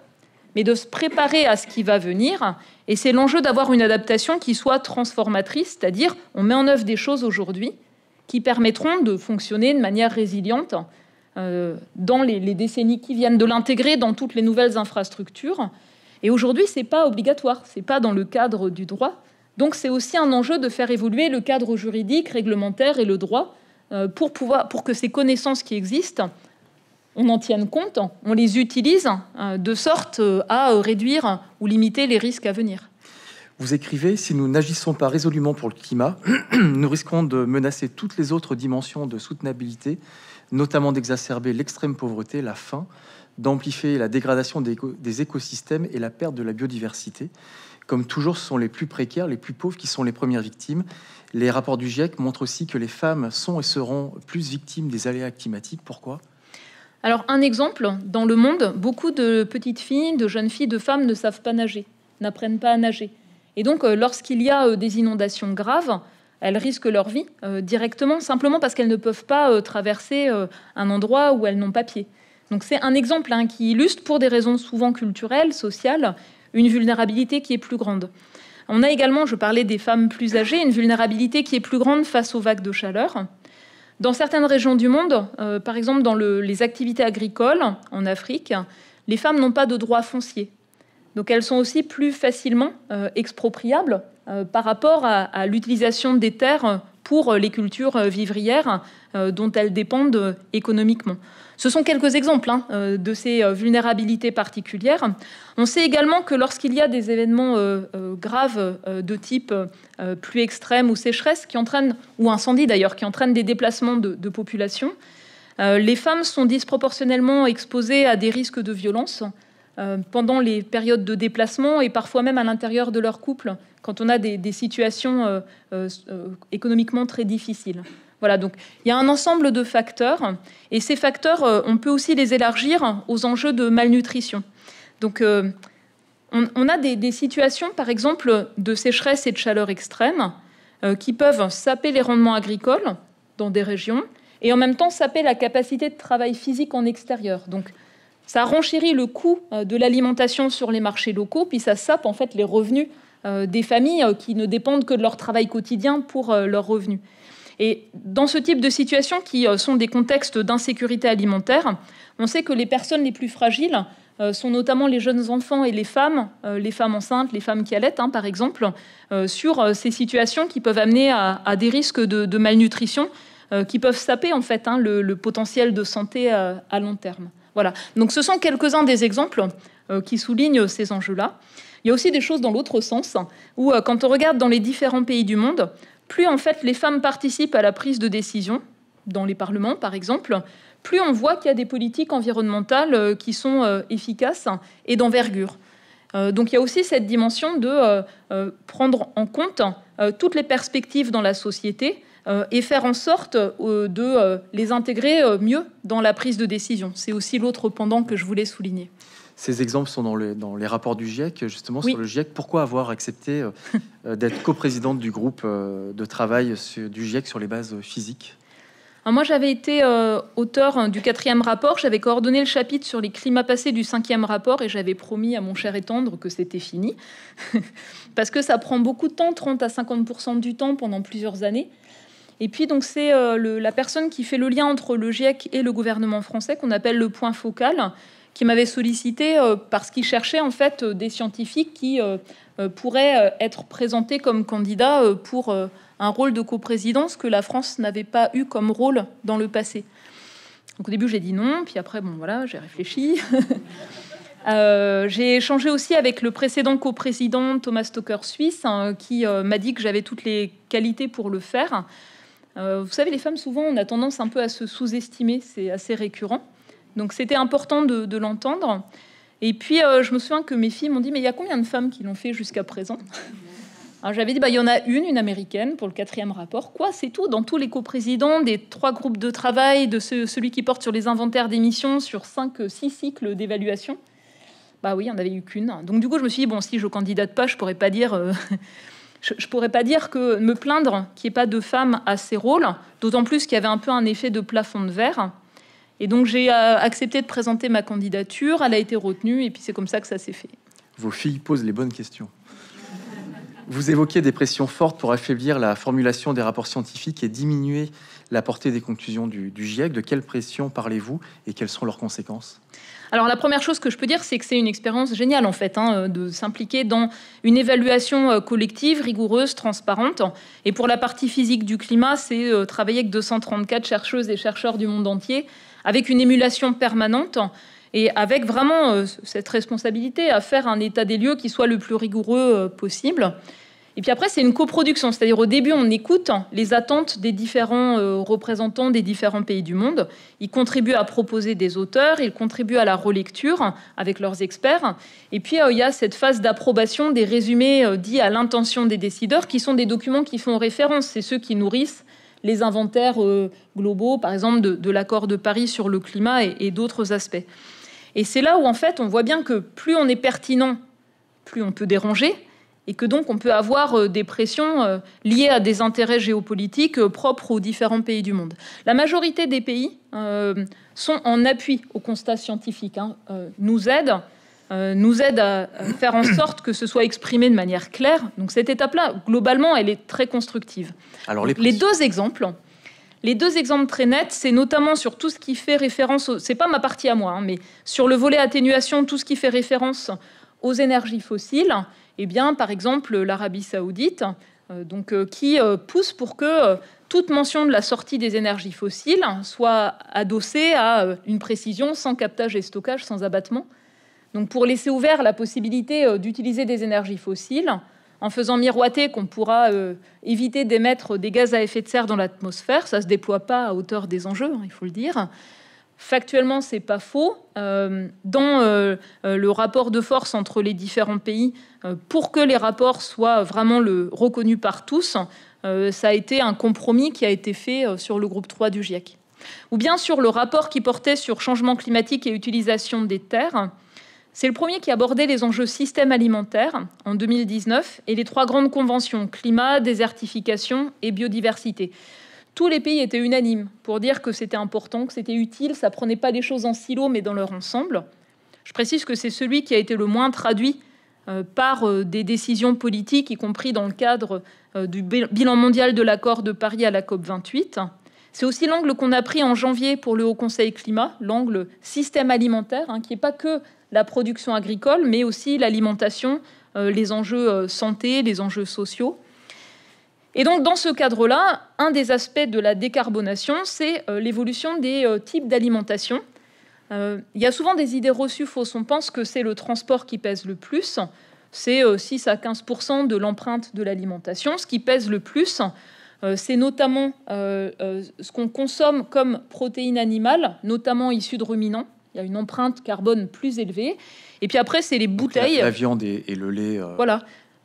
mais de se préparer à ce qui va venir. Et c'est l'enjeu d'avoir une adaptation qui soit transformatrice, c'est-à-dire on met en œuvre des choses aujourd'hui qui permettront de fonctionner de manière résiliente euh, dans les, décennies qui viennent, de l'intégrer dans toutes les nouvelles infrastructures. Et aujourd'hui, c'est pas obligatoire, c'est pas dans le cadre du droit. Donc c'est aussi un enjeu de faire évoluer le cadre juridique, réglementaire et le droit euh, pour, pouvoir, pour que ces connaissances qui existent on en tienne compte, on les utilise hein, de sorte euh, à euh, réduire ou limiter les risques à venir. Vous écrivez, si nous n'agissons pas résolument pour le climat, [clears throat] nous risquons de menacer toutes les autres dimensions de soutenabilité, notamment d'exacerber l'extrême pauvreté, la faim, d'amplifier la dégradation des, écosystèmes et la perte de la biodiversité. Comme toujours, ce sont les plus précaires, les plus pauvres qui sont les premières victimes. Les rapports du GIEC montrent aussi que les femmes sont et seront plus victimes des aléas climatiques. Pourquoi alors un exemple, dans le monde, beaucoup de petites filles, de jeunes filles, de femmes ne savent pas nager, n'apprennent pas à nager. Et donc euh, lorsqu'il y a euh, des inondations graves, elles risquent leur vie euh, directement, simplement parce qu'elles ne peuvent pas traverser un endroit où elles n'ont pas pied. Donc c'est un exemple hein, qui illustre, pour des raisons souvent culturelles, sociales, une vulnérabilité qui est plus grande. On a également, je parlais des femmes plus âgées, une vulnérabilité qui est plus grande face aux vagues de chaleur. Dans certaines régions du monde, euh, par exemple dans les activités agricoles en Afrique, les femmes n'ont pas de droits fonciers. Donc elles sont aussi plus facilement euh, expropriables euh, par rapport à l'utilisation des terres pour euh, les cultures euh, vivrières euh, dont elles dépendent économiquement. Ce sont quelques exemples hein, de ces vulnérabilités particulières. On sait également que lorsqu'il y a des événements graves de type euh, pluie extrême ou sécheresse qui entraînent, ou incendie d'ailleurs, qui entraînent des déplacements de, population, les femmes sont disproportionnellement exposées à des risques de violence pendant les périodes de déplacement et parfois même à l'intérieur de leur couple quand on a des, situations euh, euh, euh, économiquement très difficiles. Voilà, donc il y a un ensemble de facteurs, et ces facteurs, on peut aussi les élargir aux enjeux de malnutrition. Donc, on, a des, situations, par exemple, de sécheresse et de chaleur extrême, qui peuvent saper les rendements agricoles dans des régions, et en même temps saper la capacité de travail physique en extérieur. Donc, ça renchérit le coût de l'alimentation sur les marchés locaux, puis ça sape en fait les revenus euh, des familles euh, qui ne dépendent que de leur travail quotidien pour euh, leurs revenus. Et dans ce type de situation, qui sont des contextes d'insécurité alimentaire, on sait que les personnes les plus fragiles sont notamment les jeunes enfants et les femmes, les femmes enceintes, les femmes qui allaitent, hein, par exemple, sur ces situations qui peuvent amener à, des risques de, malnutrition, qui peuvent saper en fait hein, le, potentiel de santé à long terme. Voilà. Donc, ce sont quelques-uns des exemples qui soulignent ces enjeux-là. Il y a aussi des choses dans l'autre sens, où euh, quand on regarde dans les différents pays du monde, plus en fait les femmes participent à la prise de décision, dans les parlements par exemple, plus on voit qu'il y a des politiques environnementales euh, qui sont euh, efficaces et d'envergure. Donc il y a aussi cette dimension de prendre en compte toutes les perspectives dans la société et faire en sorte de les intégrer mieux dans la prise de décision. C'est aussi l'autre pendant que je voulais souligner. Ces exemples sont dans, les rapports du GIEC, justement sur le GIEC. Pourquoi avoir accepté euh, euh, d'être coprésidente du groupe euh, de travail du GIEC sur les bases physiques moi, j'avais été auteur hein, du quatrième rapport, j'avais coordonné le chapitre sur les climats passés du cinquième rapport et j'avais promis à mon cher étendre que c'était fini. [laughs] Parce que ça prend beaucoup de temps, 30 à 50 du temps pendant plusieurs années. Et puis, donc, c'est la personne qui fait le lien entre le GIEC et le gouvernement français qu'on appelle le point focal, qui m'avait sollicité euh, parce qu'il cherchait en fait euh, des scientifiques qui euh, pourraient être présentés comme candidats pour un rôle de coprésidence que la France n'avait pas eu comme rôle dans le passé. Donc au début j'ai dit non, puis après bon voilà j'ai réfléchi. [laughs] j'ai échangé aussi avec le précédent coprésident Thomas Stoker Suisse, hein, qui m'a dit que j'avais toutes les qualités pour le faire. vous savez, les femmes, souvent, on a tendance un peu à se sous-estimer, c'est assez récurrent. Donc c'était important de, l'entendre. Et puis euh, je me souviens que mes filles m'ont dit, mais il y a combien de femmes qui l'ont fait jusqu'à présent Alors j'avais dit, bah, il y en a une, une américaine, pour le quatrième rapport. Quoi, c'est tout Dans tous les coprésidents des trois groupes de travail, de celui qui porte sur les inventaires d'émissions, sur cinq, six cycles d'évaluation Bah oui, il n'y en avait eu qu'une. Donc du coup, je me suis dit, bon, si je candidate pas, je pourrais pas dire... Euh, [laughs] je, ne pourrais pas dire que me plaindre qu'il n'y ait pas de femmes à ces rôles, d'autant plus qu'il y avait un peu un effet de plafond de verre. Et donc j'ai euh, accepté de présenter ma candidature, elle a été retenue, et puis c'est comme ça que ça s'est fait. Vos filles posent les bonnes questions. Vous évoquez des pressions fortes pour affaiblir la formulation des rapports scientifiques et diminuer la portée des conclusions du, GIEC. De quelles pressions parlez-vous et quelles sont leurs conséquences alors la première chose que je peux dire, c'est que c'est une expérience géniale en fait, hein, de s'impliquer dans une évaluation euh, collective, rigoureuse, transparente. Et pour la partie physique du climat, c'est euh, travailler avec 234 chercheuses et chercheurs du monde entier avec une émulation permanente et avec vraiment euh, cette responsabilité à faire un état des lieux qui soit le plus rigoureux euh, possible. Et puis après, c'est une coproduction, c'est-à-dire au début, on écoute les attentes des différents euh, représentants des différents pays du monde. Ils contribuent à proposer des auteurs, ils contribuent à la relecture avec leurs experts. Et puis, il y a cette phase d'approbation des résumés dits à l'intention des décideurs, qui sont des documents qui font référence, c'est ceux qui nourrissent les inventaires euh, globaux, par exemple, de, l'accord de Paris sur le climat et, d'autres aspects. Et c'est là où, en fait, on voit bien que plus on est pertinent, plus on peut déranger, et que donc on peut avoir euh, des pressions euh, liées à des intérêts géopolitiques propres aux différents pays du monde. La majorité des pays sont en appui aux constats scientifiques, hein. nous aident euh, nous aide à faire en sorte que ce soit exprimé de manière claire. Donc cette étape-là, globalement, elle est très constructive. les, deux exemples, les deux exemples très nets, c'est notamment sur tout ce qui fait référence, c'est pas ma partie à moi, hein, mais sur le volet atténuation, tout ce qui fait référence aux énergies fossiles, eh bien par exemple l'Arabie saoudite, euh, donc euh, qui pousse pour que toute mention de la sortie des énergies fossiles soit adossée à une précision sans captage et stockage, sans abattement. Donc pour laisser ouvert la possibilité euh, d'utiliser des énergies fossiles, en faisant miroiter qu'on pourra euh, éviter d'émettre des gaz à effet de serre dans l'atmosphère. Ça ne se déploie pas à hauteur des enjeux, hein, il faut le dire. Factuellement, c'est pas faux. Euh, dans le rapport de force entre les différents pays, pour que les rapports soient vraiment reconnus par tous, ça a été un compromis qui a été fait sur le groupe 3 du GIEC. Ou bien sur le rapport qui portait sur changement climatique et utilisation des terres, c'est le premier qui abordait les enjeux système alimentaire en 2019 et les trois grandes conventions climat, désertification et biodiversité. Tous les pays étaient unanimes pour dire que c'était important, que c'était utile, ça prenait pas les choses en silo mais dans leur ensemble. Je précise que c'est celui qui a été le moins traduit euh, par euh, des décisions politiques, y compris dans le cadre euh, du bilan mondial de l'accord de Paris à la COP28. C'est aussi l'angle qu'on a pris en janvier pour le Haut Conseil climat, l'angle système alimentaire, hein, qui n'est pas que la production agricole, mais aussi l'alimentation, euh, les enjeux euh, santé, les enjeux sociaux. Et donc, dans ce cadre-là, un des aspects de la décarbonation, c'est euh, l'évolution des types d'alimentation. Il y a souvent des idées reçues fausses. On pense que c'est le transport qui pèse le plus. C'est 6 à 15 de l'empreinte de l'alimentation. Ce qui pèse le plus, c'est notamment ce qu'on consomme comme protéines animales, notamment issues de ruminants il y a une empreinte carbone plus élevée. Et puis après, c'est les bouteilles. La, viande et, le lait. Euh. Voilà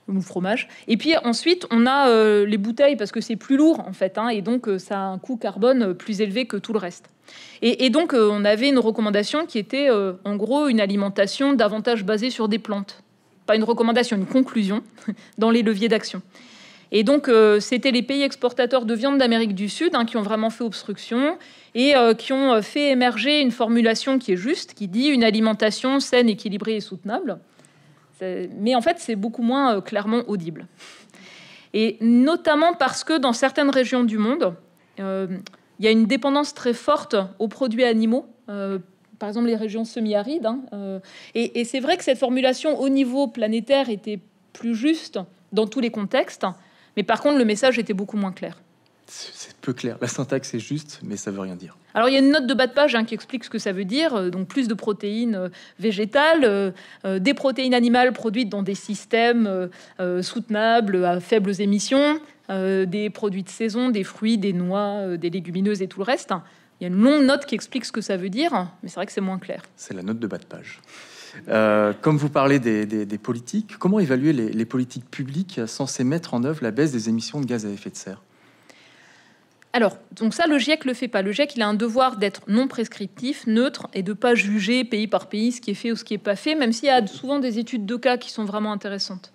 le fromage. Et puis ensuite, on a euh, les bouteilles parce que c'est plus lourd en fait, hein, et donc euh, ça a un coût carbone plus élevé que tout le reste. Et, donc on avait une recommandation qui était en gros une alimentation davantage basée sur des plantes. Pas une recommandation, une conclusion [laughs] dans les leviers d'action. Et donc, euh, c'était les pays exportateurs de viande d'Amérique du Sud hein, qui ont vraiment fait obstruction et euh, qui ont euh, fait émerger une formulation qui est juste, qui dit une alimentation saine, équilibrée et soutenable. Mais en fait, c'est beaucoup moins clairement audible. Et notamment parce que dans certaines régions du monde, il y a une dépendance très forte aux produits animaux par exemple les régions semi-arides. Hein, et c'est vrai que cette formulation au niveau planétaire était plus juste dans tous les contextes, mais par contre, le message était beaucoup moins clair. C'est peu clair. La syntaxe est juste, mais ça veut rien dire. Alors il y a une note de bas de page hein, qui explique ce que ça veut dire. Euh, donc plus de protéines euh, végétales, euh, des protéines animales produites dans des systèmes soutenables à faibles émissions, des produits de saison, des fruits, des noix, des légumineuses et tout le reste. Il y a une longue note qui explique ce que ça veut dire, mais c'est vrai que c'est moins clair. C'est la note de bas de page. Euh, comme vous parlez des, politiques, comment évaluer les, politiques publiques censées mettre en œuvre la baisse des émissions de gaz à effet de serre alors, donc ça, le GIEC le fait pas. Le GIEC, il a un devoir d'être non prescriptif, neutre, et de ne pas juger pays par pays ce qui est fait ou ce qui est pas fait, même s'il y a souvent des études de cas qui sont vraiment intéressantes.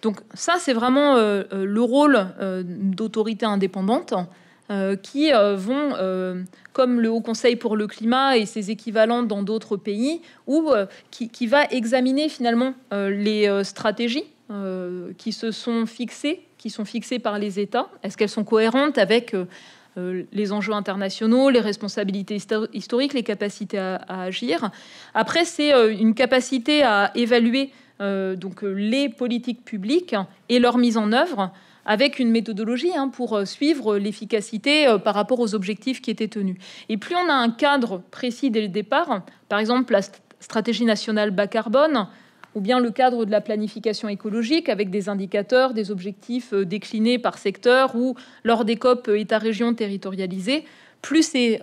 Donc ça, c'est vraiment euh, euh, le rôle d'autorité indépendante. Euh, qui euh, vont, euh, comme le Haut Conseil pour le climat et ses équivalents dans d'autres pays, ou qui, va examiner finalement les stratégies qui se sont fixées, qui sont fixées par les États. Est-ce qu'elles sont cohérentes avec les enjeux internationaux, les responsabilités historiques, les capacités à, à agir. Après, c'est une capacité à évaluer donc les politiques publiques et leur mise en œuvre avec une méthodologie hein, pour euh, suivre l'efficacité euh, par rapport aux objectifs qui étaient tenus. Et plus on a un cadre précis dès le départ, par exemple la stratégie nationale bas carbone, ou bien le cadre de la planification écologique avec des indicateurs, des objectifs euh, déclinés par secteur ou lors des COP états État-région territorialisées, plus c'est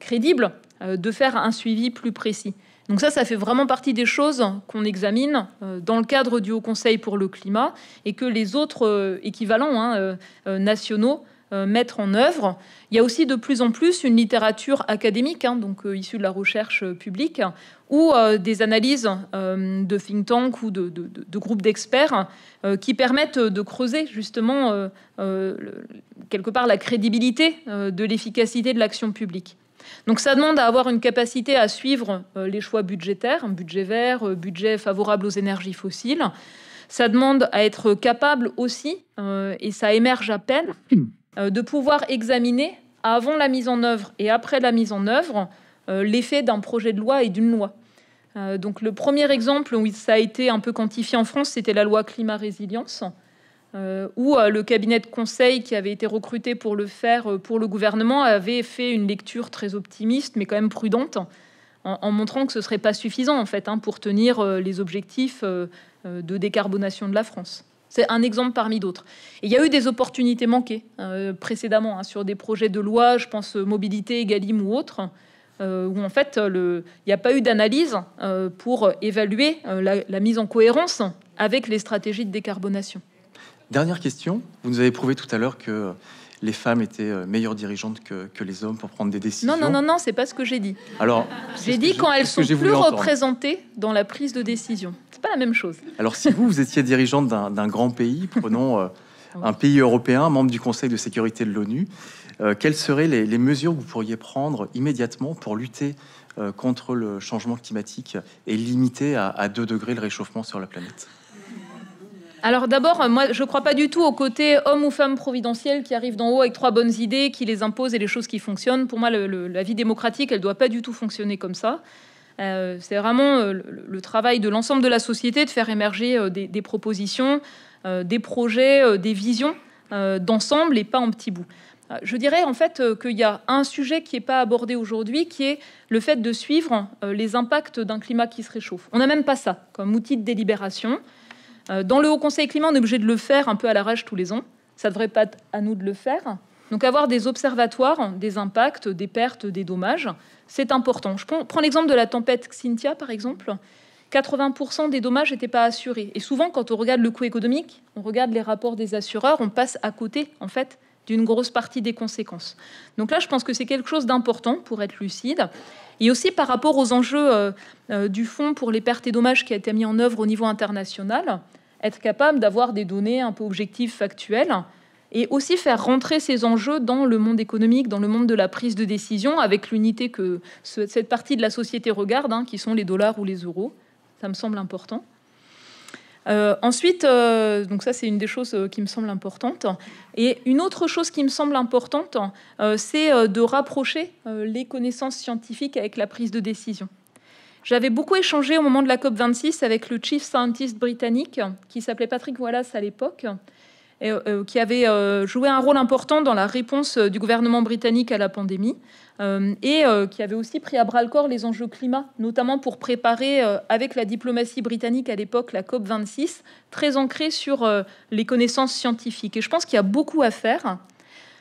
crédible de faire un suivi plus précis. Donc ça, ça fait vraiment partie des choses qu'on examine euh, dans le cadre du Haut Conseil pour le climat et que les autres euh, équivalents hein, euh, nationaux mettent en œuvre. Il y a aussi de plus en plus une littérature académique, hein, donc issue de la recherche publique, ou des analyses de think tanks ou de, groupes d'experts qui permettent de creuser justement quelque part la crédibilité de l'efficacité de l'action publique. Donc ça demande à avoir une capacité à suivre euh, les choix budgétaires, budget vert, euh, budget favorable aux énergies fossiles. Ça demande à être capable aussi, euh, et ça émerge à peine, de pouvoir examiner avant la mise en œuvre et après la mise en œuvre l'effet d'un projet de loi et d'une loi. donc le premier exemple où ça a été un peu quantifié en France, c'était la loi climat résilience ou euh, où euh, le cabinet de conseil qui avait été recruté pour le faire euh, pour le gouvernement avait fait une lecture très optimiste, mais quand même prudente, en, montrant que ce ne serait pas suffisant en fait hein, pour tenir les objectifs de décarbonation de la France. C'est un exemple parmi d'autres. il y a eu des opportunités manquées précédemment hein, sur des projets de loi, je pense mobilité, Egalim ou autres, où en fait il n'y a pas eu d'analyse pour évaluer la, mise en cohérence avec les stratégies de décarbonation. Dernière question. Vous nous avez prouvé tout à l'heure que les femmes étaient euh, meilleures dirigeantes que, les hommes pour prendre des décisions. Non, non, non, non, c'est pas ce que j'ai dit. Alors, j'ai dit quand elles sont plus représentées dans la prise de décision. C'est pas la même chose. Alors, si vous, vous étiez dirigeante d'un grand pays, prenons euh, ah un pays européen, membre du Conseil de sécurité de l'ONU, euh, quelles seraient les, mesures que vous pourriez prendre immédiatement pour lutter contre le changement climatique et limiter à, à 2 degrés le réchauffement sur la planète alors d'abord, moi, je ne crois pas du tout au côté homme ou femme providentiel qui arrive d'en haut avec trois bonnes idées, qui les impose et les choses qui fonctionnent. Pour moi, la vie démocratique, elle ne doit pas du tout fonctionner comme ça. Euh, c'est vraiment euh, le, travail de l'ensemble de la société de faire émerger euh, des, des, propositions, des projets, des visions d'ensemble et pas en petits bouts. Je dirais en fait qu'il y a un sujet qui n'est pas abordé aujourd'hui, qui est le fait de suivre les impacts d'un climat qui se réchauffe. On n'a même pas ça comme outil de délibération. Euh, dans le Haut Conseil climat, on est obligé de le faire un peu à l'arrache tous les ans. Ça ne devrait pas être à nous de le faire. Donc avoir des observatoires des impacts, des pertes, des dommages, c'est important. Je prends l'exemple de la tempête Cynthia, par exemple. 80% des dommages n'étaient pas assurés. Et souvent, quand on regarde le coût économique, on regarde les rapports des assureurs, on passe à côté, en fait, d'une grosse partie des conséquences. Donc là, je pense que c'est quelque chose d'important pour être lucide et aussi par rapport aux enjeux euh, euh, du fonds pour les pertes et dommages qui a été mis en œuvre au niveau international, être capable d'avoir des données un peu objectives, factuelles, et aussi faire rentrer ces enjeux dans le monde économique, dans le monde de la prise de décision, avec l'unité que cette partie de la société regarde, hein, qui sont les dollars ou les euros. Ça me semble important. Euh, ensuite, euh, donc ça c'est une des choses euh, qui me semble importante. Et une autre chose qui me semble importante, c'est de rapprocher les connaissances scientifiques avec la prise de décision. J'avais beaucoup échangé au moment de la COP26 avec le chief scientist britannique qui s'appelait Patrick Wallace à l'époque, euh, euh, qui avait euh, joué un rôle important dans la réponse du gouvernement britannique à la pandémie et qui avait aussi pris à bras le corps les enjeux climat, notamment pour préparer avec la diplomatie britannique à l'époque la COP 26, très ancrée sur les connaissances scientifiques. Et je pense qu'il y a beaucoup à faire.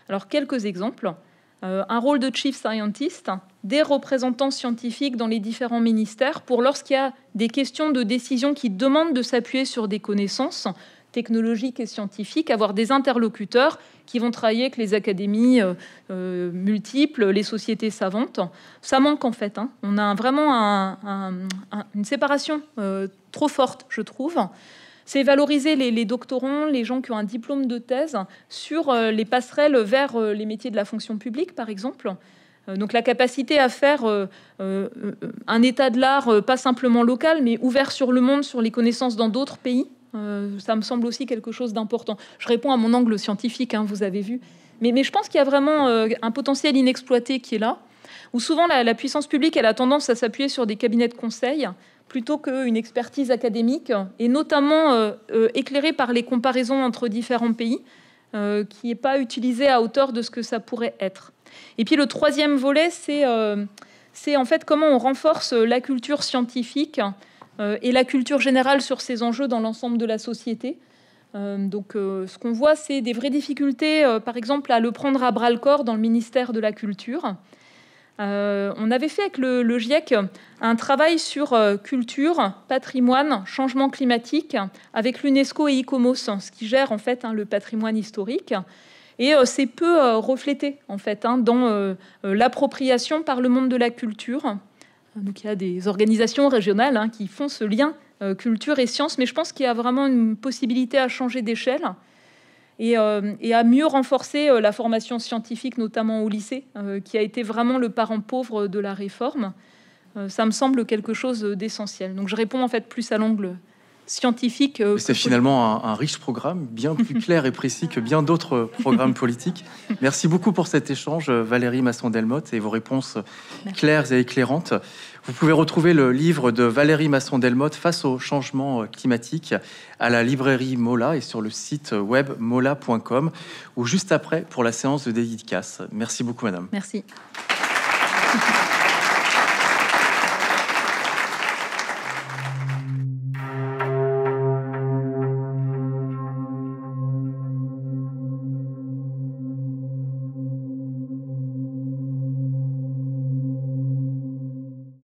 Alors quelques exemples. un rôle de chief scientist, des représentants scientifiques dans les différents ministères pour lorsqu'il y a des questions de décision qui demandent de s'appuyer sur des connaissances, technologiques et scientifiques, avoir des interlocuteurs qui vont travailler avec les académies euh, euh, multiples, les sociétés savantes. Ça manque en fait. Hein. On a vraiment une séparation euh, trop forte, je trouve. C'est valoriser les, doctorants, les gens qui ont un diplôme de thèse sur les passerelles vers les métiers de la fonction publique, par exemple. Donc la capacité à faire un état de l'art pas simplement local, mais ouvert sur le monde, sur les connaissances dans d'autres pays. Euh, ça me semble aussi quelque chose d'important. Je réponds à mon angle scientifique, hein, vous avez vu. Mais, je pense qu'il y a vraiment euh, un potentiel inexploité qui est là, où souvent la, puissance publique elle a tendance à s'appuyer sur des cabinets de conseil plutôt qu'une expertise académique, et notamment euh, éclairée par les comparaisons entre différents pays, qui n'est pas utilisée à hauteur de ce que ça pourrait être. Et puis le troisième volet, c'est en fait comment on renforce la culture scientifique euh, et la culture générale sur ces enjeux dans l'ensemble de la société. Euh, donc, euh, ce qu'on voit, c'est des vraies difficultés, par exemple, à le prendre à bras le corps dans le ministère de la Culture. on avait fait avec le, GIEC un travail sur culture, patrimoine, changement climatique avec l'UNESCO et ICOMOS, ce qui gère en fait hein, le patrimoine historique. Et c'est peu reflété en fait hein, dans l'appropriation par le monde de la culture. Donc il y a des organisations régionales hein, qui font ce lien euh, culture et sciences, mais je pense qu'il y a vraiment une possibilité à changer d'échelle et, euh, à mieux renforcer euh, la formation scientifique, notamment au lycée, qui a été vraiment le parent pauvre de la réforme. ça me semble quelque chose d'essentiel. Donc je réponds en fait plus à l'angle scientifique. Euh, c'est finalement un, riche programme, bien plus [laughs] clair et précis que bien d'autres programmes politiques. Merci beaucoup pour cet échange, Valérie Masson-Delmotte, et vos réponses claires et éclairantes. Vous pouvez retrouver le livre de Valérie Masson-Delmotte face au changement climatique à la librairie Mola et sur le site web mola.com ou juste après pour la séance de dédicace. Merci beaucoup, madame. Merci. [laughs]